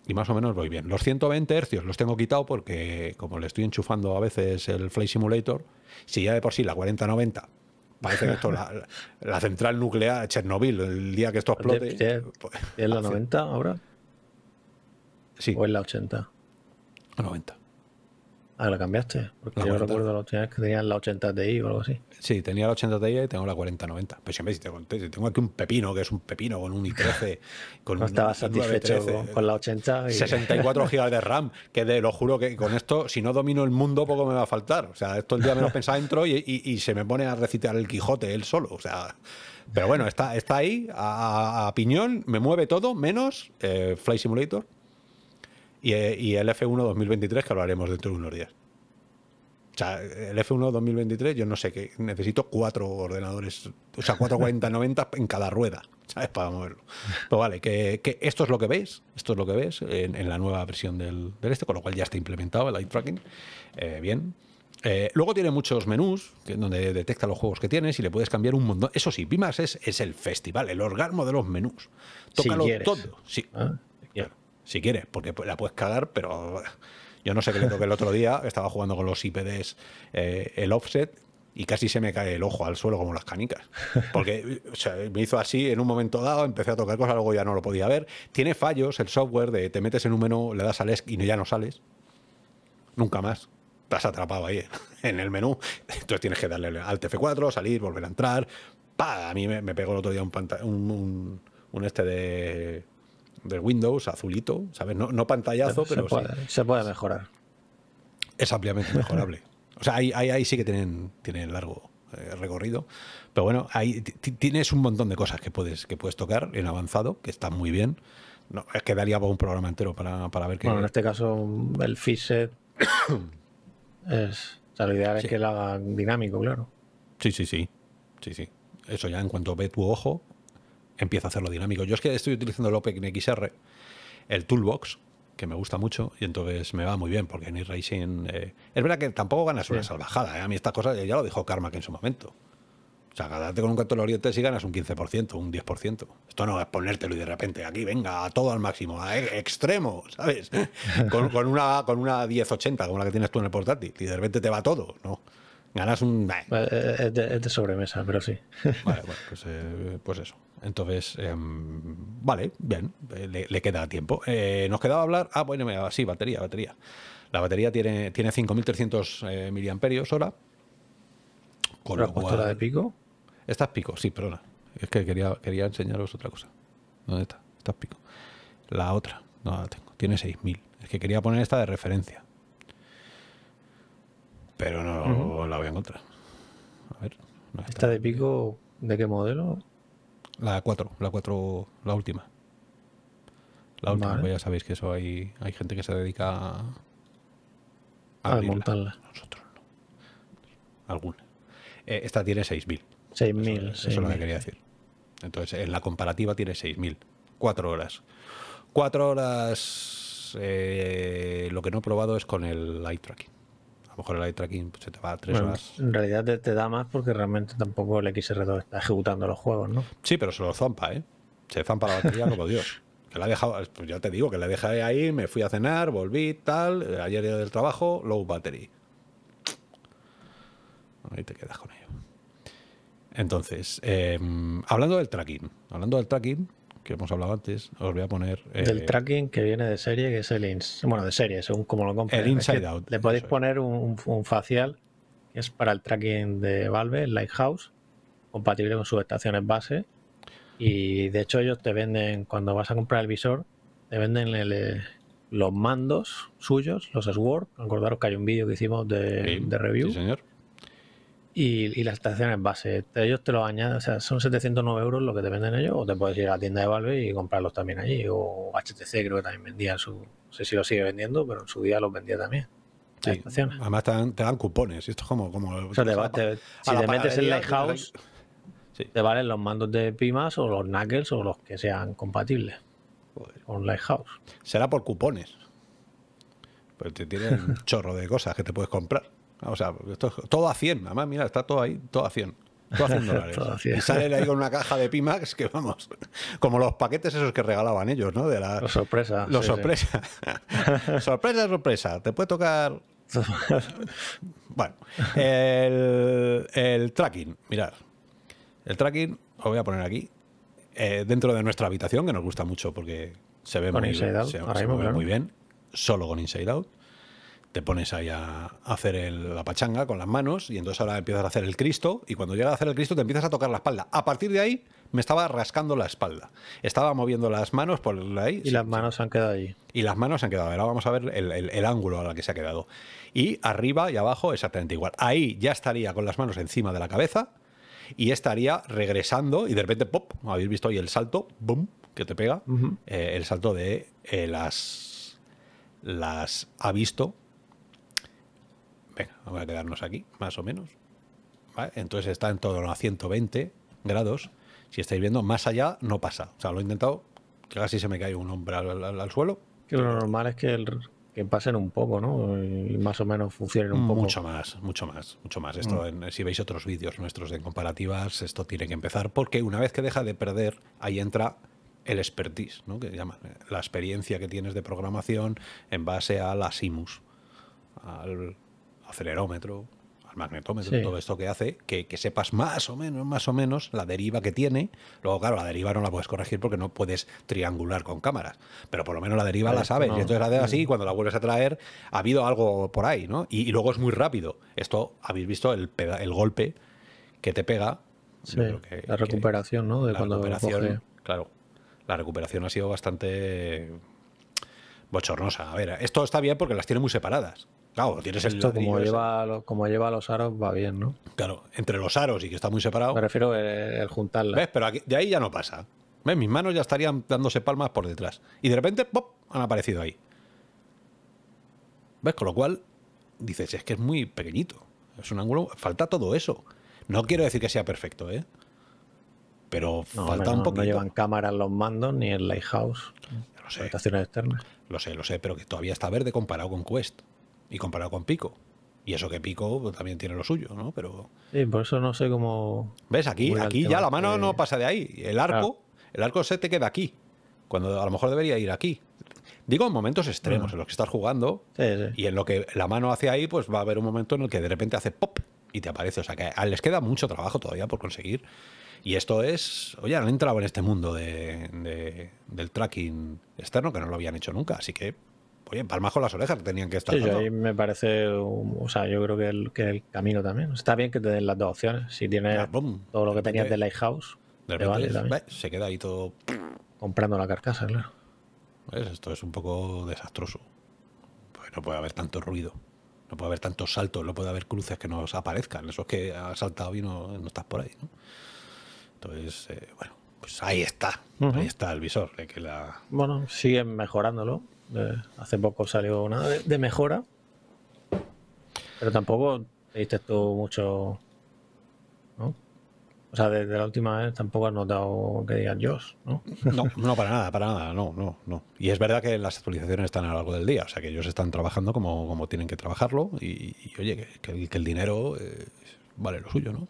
S1: Y más o menos voy bien. Los 120 hercios los tengo quitado porque como le estoy enchufando a veces el Flight Simulator, si ya de por sí la 40-90 parece que esto, la, central nuclear Chernobyl, el día que esto explote. Pues, ¿Es la 90 ahora? Sí. ¿O es la 80? La 90. Ah, la cambiaste. Porque yo recuerdo que tenían la 80 Ti o algo así. Sí, tenía la 80 Ti y tengo la 4090. Pero siempre si te conté, si tengo aquí un pepino, que es un pepino con un i13. Con estaba satisfecho con, la 80. Y... 64 GB de RAM, que de lo juro que con esto, si no domino el mundo, poco me va a faltar. O sea, esto el día menos pensado entro y, y, se me pone a recitar el Quijote él solo. O sea. Pero bueno, está, está ahí, a, piñón, me mueve todo, menos eh, Fly Simulator, y, el F1 2023, que hablaremos dentro de unos días. O sea, el F1 2023, yo no sé qué. Necesito cuatro ordenadores, o sea, cuatro 90 en cada rueda, ¿sabes? Para moverlo. Pero pues vale, que, esto es lo que ves. esto es lo que ves en, la nueva versión del, este, con lo cual ya está implementado el light tracking. Eh, bien. Eh, luego tiene muchos menús donde detecta los juegos que tienes y le puedes cambiar un montón. Eso sí, Pimas es, es el festival, el orgasmo de los menús. Tócalo todo. Sí. Ah si quieres, porque la puedes cagar, pero yo no sé qué le toqué el otro día, estaba jugando con los IPDs eh, el offset y casi se me cae el ojo al suelo como las canicas. Porque me hizo así en un momento dado, empecé a tocar cosas, luego ya no lo podía ver. Tiene fallos el software de te metes en un menú, le das al ESC y ya no sales. Nunca más. Estás atrapado ahí en el menú. Entonces tienes que darle al TF4, salir, volver a entrar. ¡Pah! A mí me, pegó el otro día un, un este de de Windows, azulito, ¿sabes? No, no pantallazo, pero, se, puede, mejorar. Es ampliamente mejorable. o sea, ahí, sí que tienen, largo eh, recorrido. Pero bueno, ahí tienes un montón de cosas que puedes, que puedes tocar en avanzado, que está muy bien. No, es que daría un programa entero para, para ver qué. Bueno, en este caso,
S2: el FISET es. O sea, lo ideal es que lo haga dinámico, claro.
S1: Sí, sí, sí. Sí, sí. Eso ya en cuanto ve tu ojo, empieza a hacerlo dinámico. Yo es que estoy utilizando el Xr, el Toolbox, que me gusta mucho y entonces me va muy bien porque en iRacing racing eh, es verdad que tampoco ganas una salvajada. ¿eh? A mí estas cosas eh, ya lo dijo Karma en su momento. O sea, ganarte con un canto de los ganas un 15%, un 10%. Esto no es ponértelo y de repente aquí venga a todo al máximo, a e-, extremo, ¿sabes? Con, una, con una 1080 como la que tienes tú en el portátil y de repente te va todo, ¿no? Ganas un... Eh. Es de, sobremesa, pero sí. Vale, bueno, pues, pues eso. Entonces, em, vale, bien, eh, le, queda tiempo. Eh, nos quedaba hablar. Ah, bueno, sí, batería, batería. La batería tiene, tiene 5.300 eh, miliamperios hora. Con ¿La de pico? Esta es pico, sí, pero Es que quería, quería enseñaros otra cosa. ¿Dónde está? Esta es pico. La otra, no la tengo. Tiene 6.000. Es que quería poner esta de referencia. Pero no la voy a encontrar. A ver. ¿Esta de pico de qué modelo? La 4, la 4, la última. La última, pues ya sabéis que eso hay, hay gente que se dedica a,
S2: a montarla. Nosotros no.
S1: Alguna. Eh, esta tiene 6.000. 6.000. Eso, es lo que quería decir. Entonces, en la comparativa tiene 6.000. Cuatro horas. Cuatro horas. Eh, lo que no he probado es con el eye tracking mejor el iTracking tracking pues, se te va a tres horas. En realidad te, da más porque realmente tampoco el XR2 está ejecutando los juegos, ¿no? Sí, pero se lo zampa, ¿eh? Se zampa la batería como Dios. Que la he dejado, pues ya te digo, que la dejé ahí, me fui a cenar, volví, tal, eh, ayer día del trabajo, low battery. Ahí te quedas con ello. Entonces, em, hablando del tracking, hablando del tracking, que hemos hablado antes, os voy a poner. el eh, del
S2: tracking que viene de serie, que es el ins bueno, de serie, según como lo compréis. El Inside Out. Le podéis poner un, facial que es para el tracking de Valve, el Lighthouse, compatible con sus estaciones base. Y de hecho, ellos te venden, cuando vas a comprar el visor, te venden eh, los mandos suyos, los Sword. acordaros que hay un vídeo que hicimos de, de review. Sí, señor y, y, estaciones base. Ellos te lo añaden, o sea, son 709 euros lo que te venden ellos, o te puedes ir a la tienda de Valve y comprarlos también allí, o HTC creo que también vendía su, no sé si lo sigue vendiendo, pero en su día
S1: los vendía también. Además te dan, cupones, y esto es como... como si
S2: te metes en Lighthouse, te valen los mandos de Pimas o los Knuckles o los que
S1: sean compatibles con Lighthouse. Será por cupones. Pues te tienen un chorro de cosas que te puedes comprar. O sea, todo a 100. Además, mira, está todo ahí, todo a 100.
S2: Todo a 100 dólares. Y sale ahí con una
S1: caja de Pimax que, vamos, como los paquetes esos que regalaban ellos, ¿no? De la, sorpresa. Los sorpresa. sorpresa, sorpresa. Te puede tocar... bueno, el, tracking, mirad. El tracking os voy a poner aquí, eh, dentro de nuestra habitación, que nos gusta mucho porque se ve, muy, muy bien, solo con Inside Out te pones ahí a hacer la pachanga con las manos y entonces ahora empiezas a hacer el Cristo y cuando llegas a hacer el Cristo te empiezas a tocar la espalda. A partir de ahí me estaba rascando la espalda. Estaba moviendo las manos por ahí. Y las manos se han quedado ahí. Y las manos han quedado. Ahora vamos a ver el, ángulo a la que se ha quedado. Y arriba y abajo exactamente igual. Ahí ya estaría con las manos encima de la cabeza y estaría regresando y de repente, pop, habéis visto ahí el salto, boom, que te pega, eh, el salto de eh, las las ha visto vamos a quedarnos aquí, más o menos. Entonces está en torno a 120 grados. Si estáis viendo, más allá no pasa. O sea, lo he intentado, casi se me cae un hombre al, suelo. Que lo normal es que, el, pasen un
S2: poco, ¿no? Y más o menos funcionen un poco. Mucho más, mucho más, mucho más. Esto,
S1: mm. si veis otros vídeos nuestros de comparativas, esto tiene que empezar porque una vez que deja de perder, ahí entra el expertise, ¿no? que llama la experiencia que tienes de programación en base a la SIMUS, al acelerómetro, al magnetómetro, todo esto que hace, que, sepas más o menos, más o menos la deriva que tiene. Luego, claro, la deriva no la puedes corregir porque no puedes triangular con cámaras, pero por lo menos la deriva la sabes. Y entonces la así cuando la vuelves a traer, ha habido algo por ahí, ¿no? Y, luego es muy rápido. Esto, habéis visto el, el golpe que te pega.
S2: la recuperación, ¿no?
S1: claro. La recuperación ha sido bastante bochornosa. A ver, esto está bien porque las tiene muy separadas tienes como lleva, los, como lleva los aros va bien, ¿no? Claro, entre los aros y que está muy separado. Me refiero el, eh, el juntarla. ¿Ves? Pero de ahí ya no pasa. ¿Ves? Mis manos ya estarían dándose palmas por detrás. Y de repente, ¡pop! han aparecido ahí. ¿Ves? Con lo cual, dices, es que es muy pequeñito. Es un ángulo. Falta todo eso. No quiero decir que sea perfecto, ¿eh? Pero falta un poquito. No llevan cámaras los mandos ni el Lighthouse. lo sé. Externas. Lo sé, lo sé, pero que todavía está verde comparado con Quest y comparado con Pico. Y eso que Pico también tiene lo suyo, ¿no? Pero.
S2: Sí, por eso no sé cómo. ¿Ves? Aquí, aquí ya la mano
S1: no pasa de ahí. El arco, el arco se te queda aquí. Cuando a lo mejor debería ir aquí. Digo en momentos extremos, en los que estás jugando. Y en lo que la mano hacia ahí, pues va a haber un momento en el que de repente hace pop y te aparece. O sea que les queda mucho trabajo todavía por conseguir. Y esto es, oye, han entrado en este mundo del tracking externo que no lo habían hecho nunca, así que oye, palmas con las orejas tenían que estar. Sí,
S2: me parece, o sea, yo creo que el, que el camino también. Está bien que te den las dos opciones. Si tienes todo lo que tenías de Lighthouse, te vale también.
S1: se queda ahí todo.
S2: Comprando la carcasa, claro.
S1: esto es un poco desastroso. Pues no puede haber tanto ruido. No puede haber tantos saltos, no puede haber cruces que nos aparezcan. Eso es que has saltado y no, estás por ahí. ¿no? Entonces, eh, bueno, pues ahí está. Ahí está
S2: el visor. que la... Bueno, siguen mejorándolo. Eh, hace poco salió nada de, mejora. Pero tampoco te diste tú mucho. ¿no? O sea, desde la última vez tampoco has notado que digan yo ¿no?
S1: No, para nada, para nada, no, no, no. Y es verdad que las actualizaciones están a lo largo del día, o sea, que ellos están trabajando como, como tienen que trabajarlo y, oye, que, el, dinero eh, vale lo suyo, ¿no?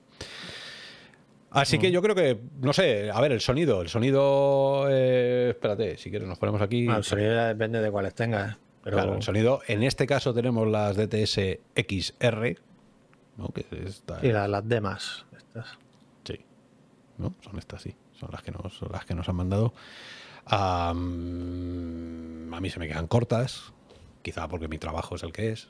S1: Así que mm. yo creo que, no sé, a ver, el sonido. El sonido. Eh, espérate, si quieres, nos ponemos aquí. el sonido ya depende de cuáles tengas. Claro, el sonido. En este caso tenemos las DTS XR. ¿no? Que esta, las, demás. Estas. Sí. ¿No? Son estas, sí. Son las que nos, las que nos han mandado. a mí se me quedan cortas. Quizá porque mi trabajo es el que es.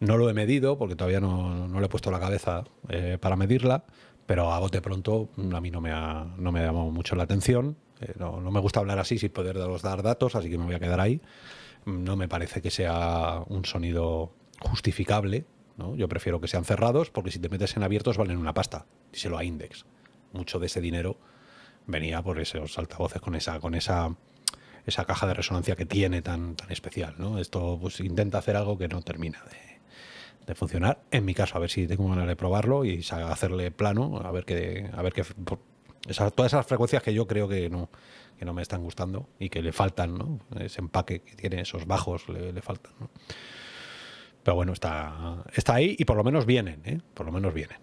S1: No lo he medido porque todavía no, le he puesto la cabeza eh, para medirla pero a bote pronto mm, a mí no me ha, no me ha llamado mucho la atención. Eh, no, me gusta hablar así sin poder dar datos, así que me voy a quedar ahí. Mm, no me parece que sea un sonido justificable. ¿no? Yo prefiero que sean cerrados porque si te metes en abiertos valen una pasta. Díselo a Index. Mucho de ese dinero venía por esos altavoces con esa, con esa, esa caja de resonancia que tiene tan, tan especial. Esto pues, intenta hacer algo que no termina de, de funcionar. En mi caso, a ver si tengo ganas de probarlo y hacerle plano, a ver qué. A ver qué todas esas frecuencias que yo creo que no, que no me están gustando y que le faltan, ¿no? Ese empaque que tiene, esos bajos le, faltan, Pero bueno, está, está ahí y por lo menos vienen, ¿eh? Por lo menos vienen.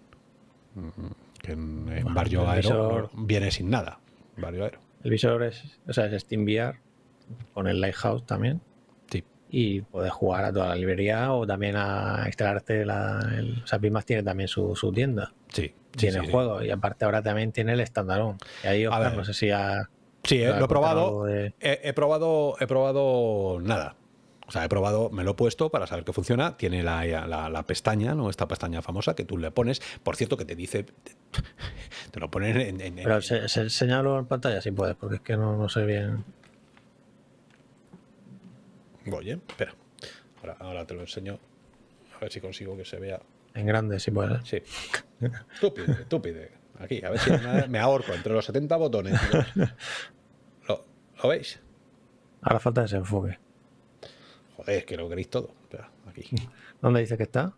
S2: Que en,
S1: Barrio Aero viene sin nada. Barrio Aero. El visor es,
S2: o es SteamVR con el Lighthouse también y puedes jugar a toda la librería o también a extraerte la... o sea, tiene también su, tienda. Sí. Tiene el y aparte ahora también tiene el estándarón Y ahí, ojalá, a ver. no sé si ha... Sí, eh, lo he probado,
S1: he, probado. He probado nada. O sea, he probado, me lo he puesto para saber que funciona. Tiene la, pestaña, ¿no? Esta pestaña famosa que tú le pones. Por cierto, que te dice. Te, lo ponen en. en Pero señalo en pantalla si puedes, porque es que no, no sé bien. Voy, ¿eh? espera. Ahora, te lo enseño. A ver si consigo que se vea.
S2: En grande, si puedes. Sí.
S1: Tú pide, Aquí, a ver si me ahorco entre los 70 botones. ¿Lo, veis?
S2: Ahora falta desenfoque.
S1: Joder, es que lo queréis todo. Espera, aquí.
S2: ¿Dónde dice que está?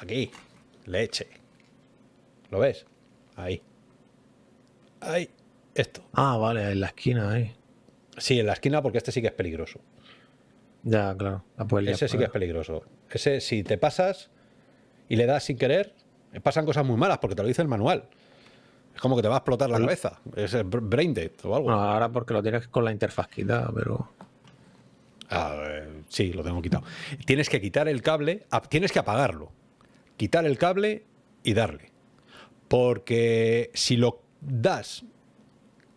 S1: Aquí. Leche. ¿Lo ves? Ahí. Ahí.
S2: Esto. Ah, vale, en la esquina ahí.
S1: Sí, en la esquina porque este sí que es peligroso.
S2: Ya, claro. Ese sí que es
S1: peligroso. Ese, si te pasas y le das sin querer, pasan cosas muy malas porque te lo dice el manual. Es como que te va a explotar la cabeza. Es brain dead o algo. ahora porque lo tienes con la interfaz quitada, pero. sí, lo tengo quitado. Tienes que quitar el cable, tienes que apagarlo. Quitar el cable y darle. Porque si lo das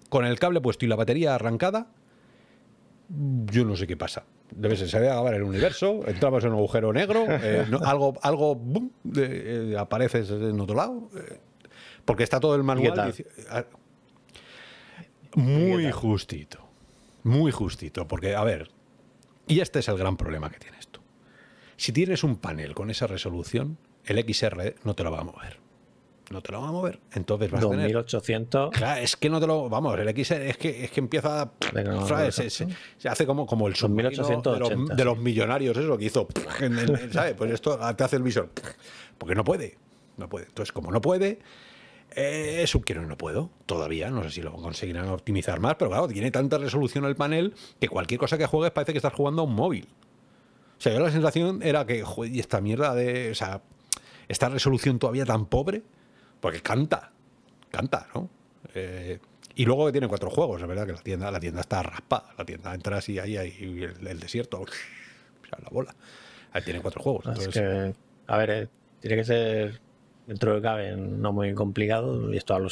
S1: con el cable puesto y la batería arrancada, yo no sé qué pasa. ¿Debes ser, el universo, entramos en un agujero negro, eh, algo, algo boom, eh, apareces en otro lado. Eh, porque está todo el manual. Ah, muy justito. Muy justito. Porque, a ver, y este es el gran problema que tienes tú. Si tienes un panel con esa resolución, el XR no te lo va a mover no te lo va a mover. Entonces vas a tener... Claro, es que no te lo... Vamos, el X es que, es que empieza... se, hace como, como el sub de, los, millonarios, eso que hizo... ¿Sabes? Pues esto te hace el visor. Porque no puede. No puede. Entonces, como no puede... Eh, eso quiero no puedo, todavía, no sé si lo conseguirán optimizar más, pero claro, tiene tanta resolución el panel que cualquier cosa que juegues parece que estás jugando a un móvil. O sea, yo la sensación era que, joder, y esta mierda de. O sea, esta resolución todavía tan pobre porque canta, canta, ¿no? Eh, y luego que tiene cuatro juegos, es verdad que la tienda, la tienda está raspada. La tienda entra así ahí, hay el, desierto, la bola.
S2: Ahí tiene cuatro juegos. a ver, eh, tiene que ser dentro de cabe no muy complicado. Y esto hablo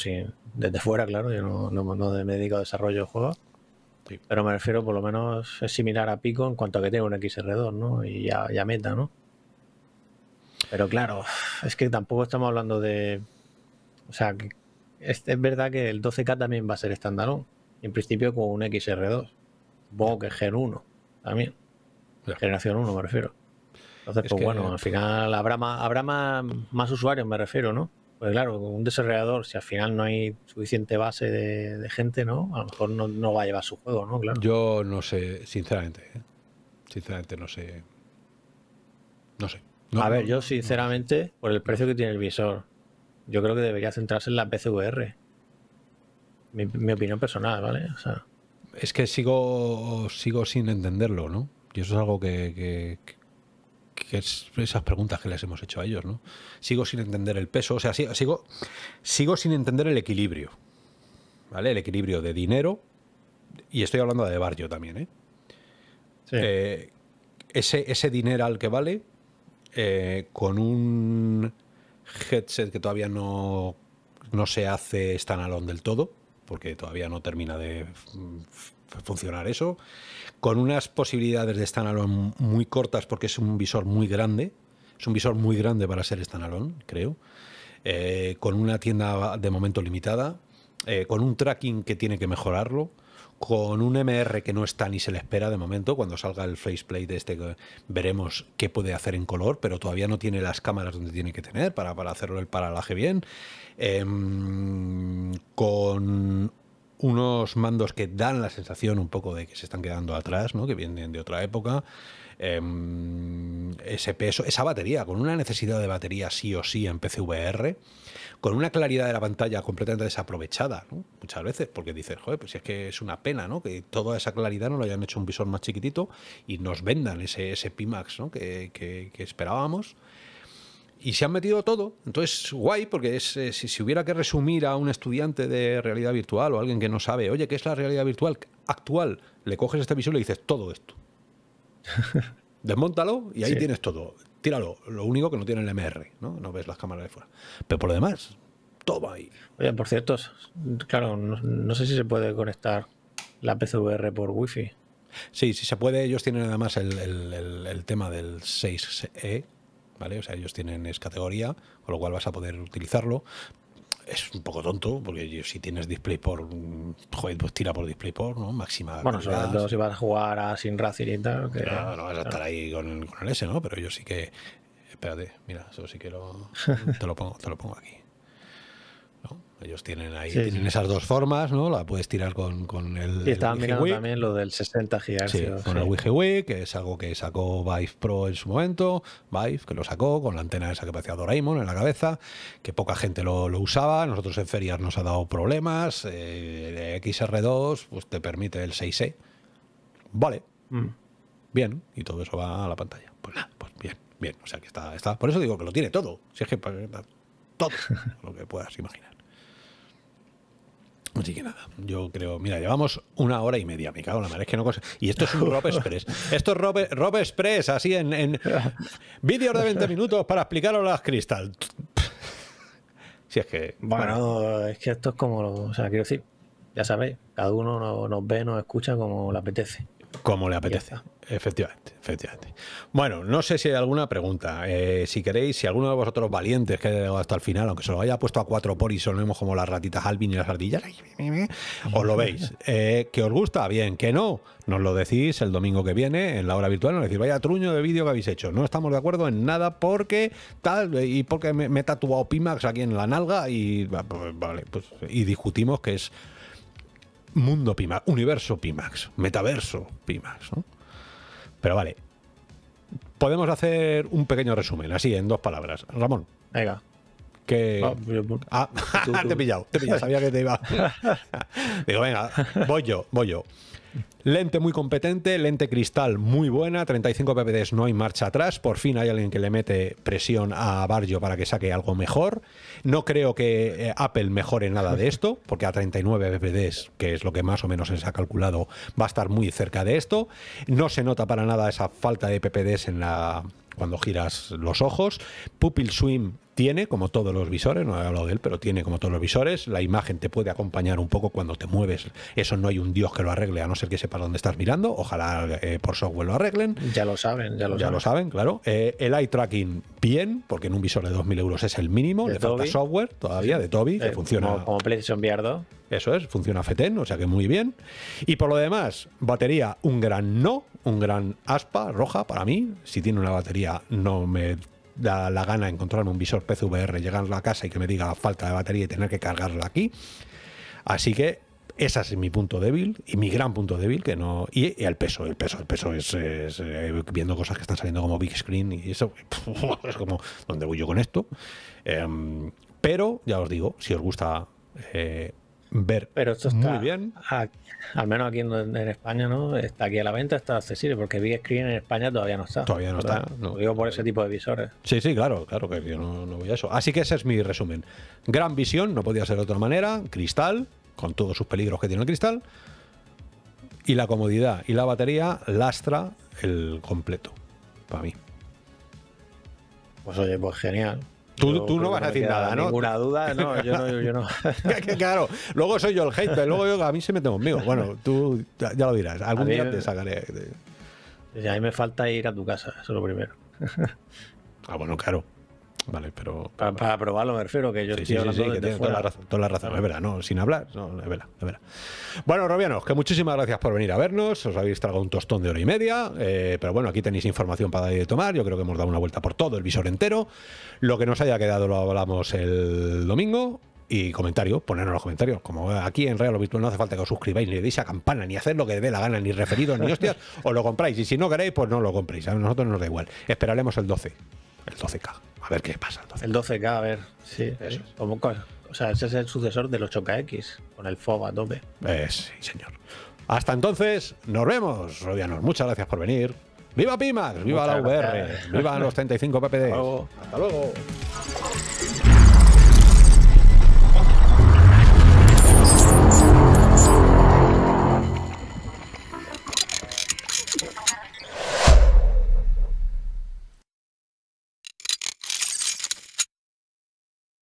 S2: desde fuera, claro. Yo no, no, me dedico a desarrollo de juegos. Pero me refiero, por lo menos, es similar a Pico en cuanto a que tiene un XR2, ¿no? Y ya meta, ¿no? Pero claro, es que tampoco estamos hablando de o sea, que es, verdad que el 12K también va a ser estándarón, En principio con un XR2. Supongo que Gen 1 también. Generación 1 me refiero. Entonces, pues bueno, al final habrá más, habrá más, usuarios, me refiero, ¿no? Pues claro, un desarrollador, si al final no hay suficiente base de, gente, ¿no? A lo mejor no, va a llevar su juego, ¿no?
S1: Yo no sé, sinceramente. ¿eh? Sinceramente no sé. No sé. a ver, yo
S2: sinceramente, por el precio que tiene el visor, yo creo que debería centrarse en la BCVR. Mi, opinión personal, ¿vale? O sea,
S1: es que sigo, sigo sin entenderlo, ¿no? Y eso es algo que, esas preguntas que les hemos hecho a ellos, ¿no? Sigo sin entender el peso, o sea, sigo, sigo, sin entender el equilibrio, ¿vale? El equilibrio de dinero, y estoy hablando de barrio también, ¿eh? ¿eh? ese, ese dinero al que vale, eh, con un headset que todavía no, no se hace standalone del todo, porque todavía no termina de funcionar eso, con unas posibilidades de standalone muy cortas porque es un visor muy grande, es un visor muy grande para ser standalone, creo, eh, con una tienda de momento limitada, eh, con un tracking que tiene que mejorarlo, con un MR que no está ni se le espera de momento. Cuando salga el faceplate este, veremos qué puede hacer en color, pero todavía no tiene las cámaras donde tiene que tener para, para hacerlo el paralaje bien. Em, con unos mandos que dan la sensación un poco de que se están quedando atrás, que vienen de otra época. Em, ese peso, esa batería, con una necesidad de batería sí o sí en PCVR, con una claridad de la pantalla completamente desaprovechada, muchas veces, porque dices, joder, pues es que es una pena que toda esa claridad no lo hayan hecho un visor más chiquitito y nos vendan ese, ese Pimax ¿no? que, que esperábamos y se han metido todo. Entonces, guay, porque eh, si, hubiera que resumir a un estudiante de realidad virtual o alguien que no sabe, oye, ¿qué es la realidad virtual actual? Le coges este visor y le dices todo esto. desmontalo y ahí tienes todo. Tíralo. Lo único que no tiene el MR, ¿no? No ves las cámaras de fuera. Pero por lo demás,
S2: todo va ahí. Oye, por cierto, claro, no, sé si se puede conectar la PCVR
S1: por Wi-Fi. Sí, sí se puede. Ellos tienen además el, el tema del 6E, ¿vale? O sea, ellos tienen es categoría, con lo cual vas a poder utilizarlo. Es un poco tonto, porque si tienes DisplayPort, joder, pues tira por DisplayPort, ¿no? Máxima. Bueno, sobre todo si
S2: vas a jugar a Sin Racing y tal. Que... No, no vas a estar ahí con, con el S, ¿no? Pero yo
S1: sí que. Espérate, mira, eso sí que lo, te, lo pongo, te lo pongo aquí. Ellos tienen ahí, tienen esas dos formas, ¿no? La puedes tirar con, el. Y estaban mirando también lo del 60 GHz. con el Wii, que es algo que sacó Vive Pro en su momento. Vive, que lo sacó con la antena esa que parecía Doraemon en la cabeza, que poca gente lo, lo usaba. Nosotros en ferias nos ha dado problemas. Eh, XR2 pues te permite el 6E. Vale. Mm. Bien. Y todo eso va a la pantalla. Pues nada, pues bien, bien. O sea que está, está. Por eso digo que lo tiene todo. Si es que pues, todo lo que puedas imaginar. Así que nada, yo creo, mira, llevamos una hora y media, me cago en la madre, es que no cosa. Y esto es un Rob Express. Esto es Rob, Rob Express, así en, vídeos de 20 minutos para explicaros las cristal. si es que.
S2: Bueno, es que esto es como. O sea, quiero decir, ya sabéis, cada uno nos ve, nos escucha como le apetece.
S1: Como le apetece. Efectivamente, efectivamente. Bueno, no sé si hay alguna pregunta. Eh, si queréis, si alguno de vosotros valientes que haya llegado hasta el final, aunque se lo haya puesto a cuatro por y sonemos como las ratitas Alvin y las ardillas, os lo veis. Eh, que os gusta, bien. Que no, nos lo decís el domingo que viene en la hora virtual. Nos decís, vaya truño de vídeo que habéis hecho. No estamos de acuerdo en nada porque tal eh, y porque me, he tatuado Pimax aquí en la nalga y, pues, vale, pues, y discutimos que es mundo Pimax, universo Pimax, metaverso Pimax. Pero vale, podemos hacer un pequeño resumen, así, en dos palabras. Ramón. Venga. Que... Ah, te he pillado, te he pillado, sabía que te iba. Digo, venga, voy yo, voy yo. Lente muy competente, lente cristal muy buena, 35 ppds, no hay marcha atrás. Por fin hay alguien que le mete presión a Barrio para que saque algo mejor. No creo que eh, Apple mejore nada de esto, porque a 39 ppds, que es lo que más o menos se ha calculado, va a estar muy cerca de esto. No se nota para nada esa falta de ppds en la cuando giras los ojos. Pupil Swim tiene, como todos los visores, no he hablado de él, pero tiene como todos los visores, la imagen te puede acompañar un poco cuando te mueves. Eso no hay un dios que lo arregle, a no ser que sepa dónde estás mirando. Ojalá eh, por software lo arreglen. Ya lo saben, ya lo ya lo saben, claro. Eh, el eye tracking, bien, porque en un visor de 2.000 euros es el mínimo. De Le falta software todavía de Toby, que eh, funciona. Como, PlayStation VR Eso es, funciona FETEN, o sea que muy bien. Y por lo demás, batería, un gran no, un gran aspa roja para mí. Si tiene una batería, no me da la gana encontrarme un visor PCVR, llegar a la casa y que me diga falta de batería y tener que cargarla aquí. Así que ese es mi punto débil y mi gran punto débil que no y, el peso el peso el peso es, eh, viendo cosas que están saliendo como big screen y eso es como donde voy yo con esto em, pero ya os digo si os gusta eh, ver. Pero esto está muy bien. al menos aquí en,
S2: España, ¿no? Está aquí a la venta, está accesible, porque Big Screen en España todavía no está. Todavía no está. No. digo por
S1: ese tipo de visores. Sí, sí, claro, claro que yo no voy a eso. Así que ese es mi resumen. Gran visión, no podía ser de otra manera. Cristal, con todos sus peligros que tiene el cristal. Y la comodidad y la batería lastra el completo, para mí. Pues oye, pues genial. Tú, tú no vas a decir nada, ¿no? Ninguna duda, no, yo no. Yo, no. claro, luego soy yo el hater, luego yo, a mí se me mete conmigo. Bueno, tú ya, lo dirás, algún día te sacaré.
S2: A mí me falta ir a tu casa, eso es lo primero. ah, bueno, claro. ¿vale? Pero. Para, probarlo me refiero, que yo estoy que toda la razón, es verdad,
S1: no, sin hablar, es verdad, es verdad. Bueno, Robianos, que muchísimas gracias por venir a vernos, os habéis tragado un tostón de hora y media, eh, pero bueno, aquí tenéis información para ir tomar, yo creo que hemos dado una vuelta por todo, el visor entero, lo que nos haya quedado lo hablamos el domingo, y comentario, ponernos los comentarios. Como aquí en Real o Virtual no hace falta que os suscribáis, ni le deis a campana, ni hacer lo que dé la gana, ni referidos, ni hostias, o lo compráis. Y si no queréis, pues no lo compréis. A nosotros nos da igual. Esperaremos el 12, el 12K. A ver qué pasa.
S2: Entonces. El 12K, a ver. Sí, Como, o sea,
S1: ese es el sucesor
S2: del 8KX, con el FOB a tope.
S1: Eh, sí, señor. Hasta entonces, nos vemos, Rodianos. Muchas gracias por venir. ¡Viva Pimax! ¡Viva la VR! ¡Viva los 35 PPD! Hasta luego.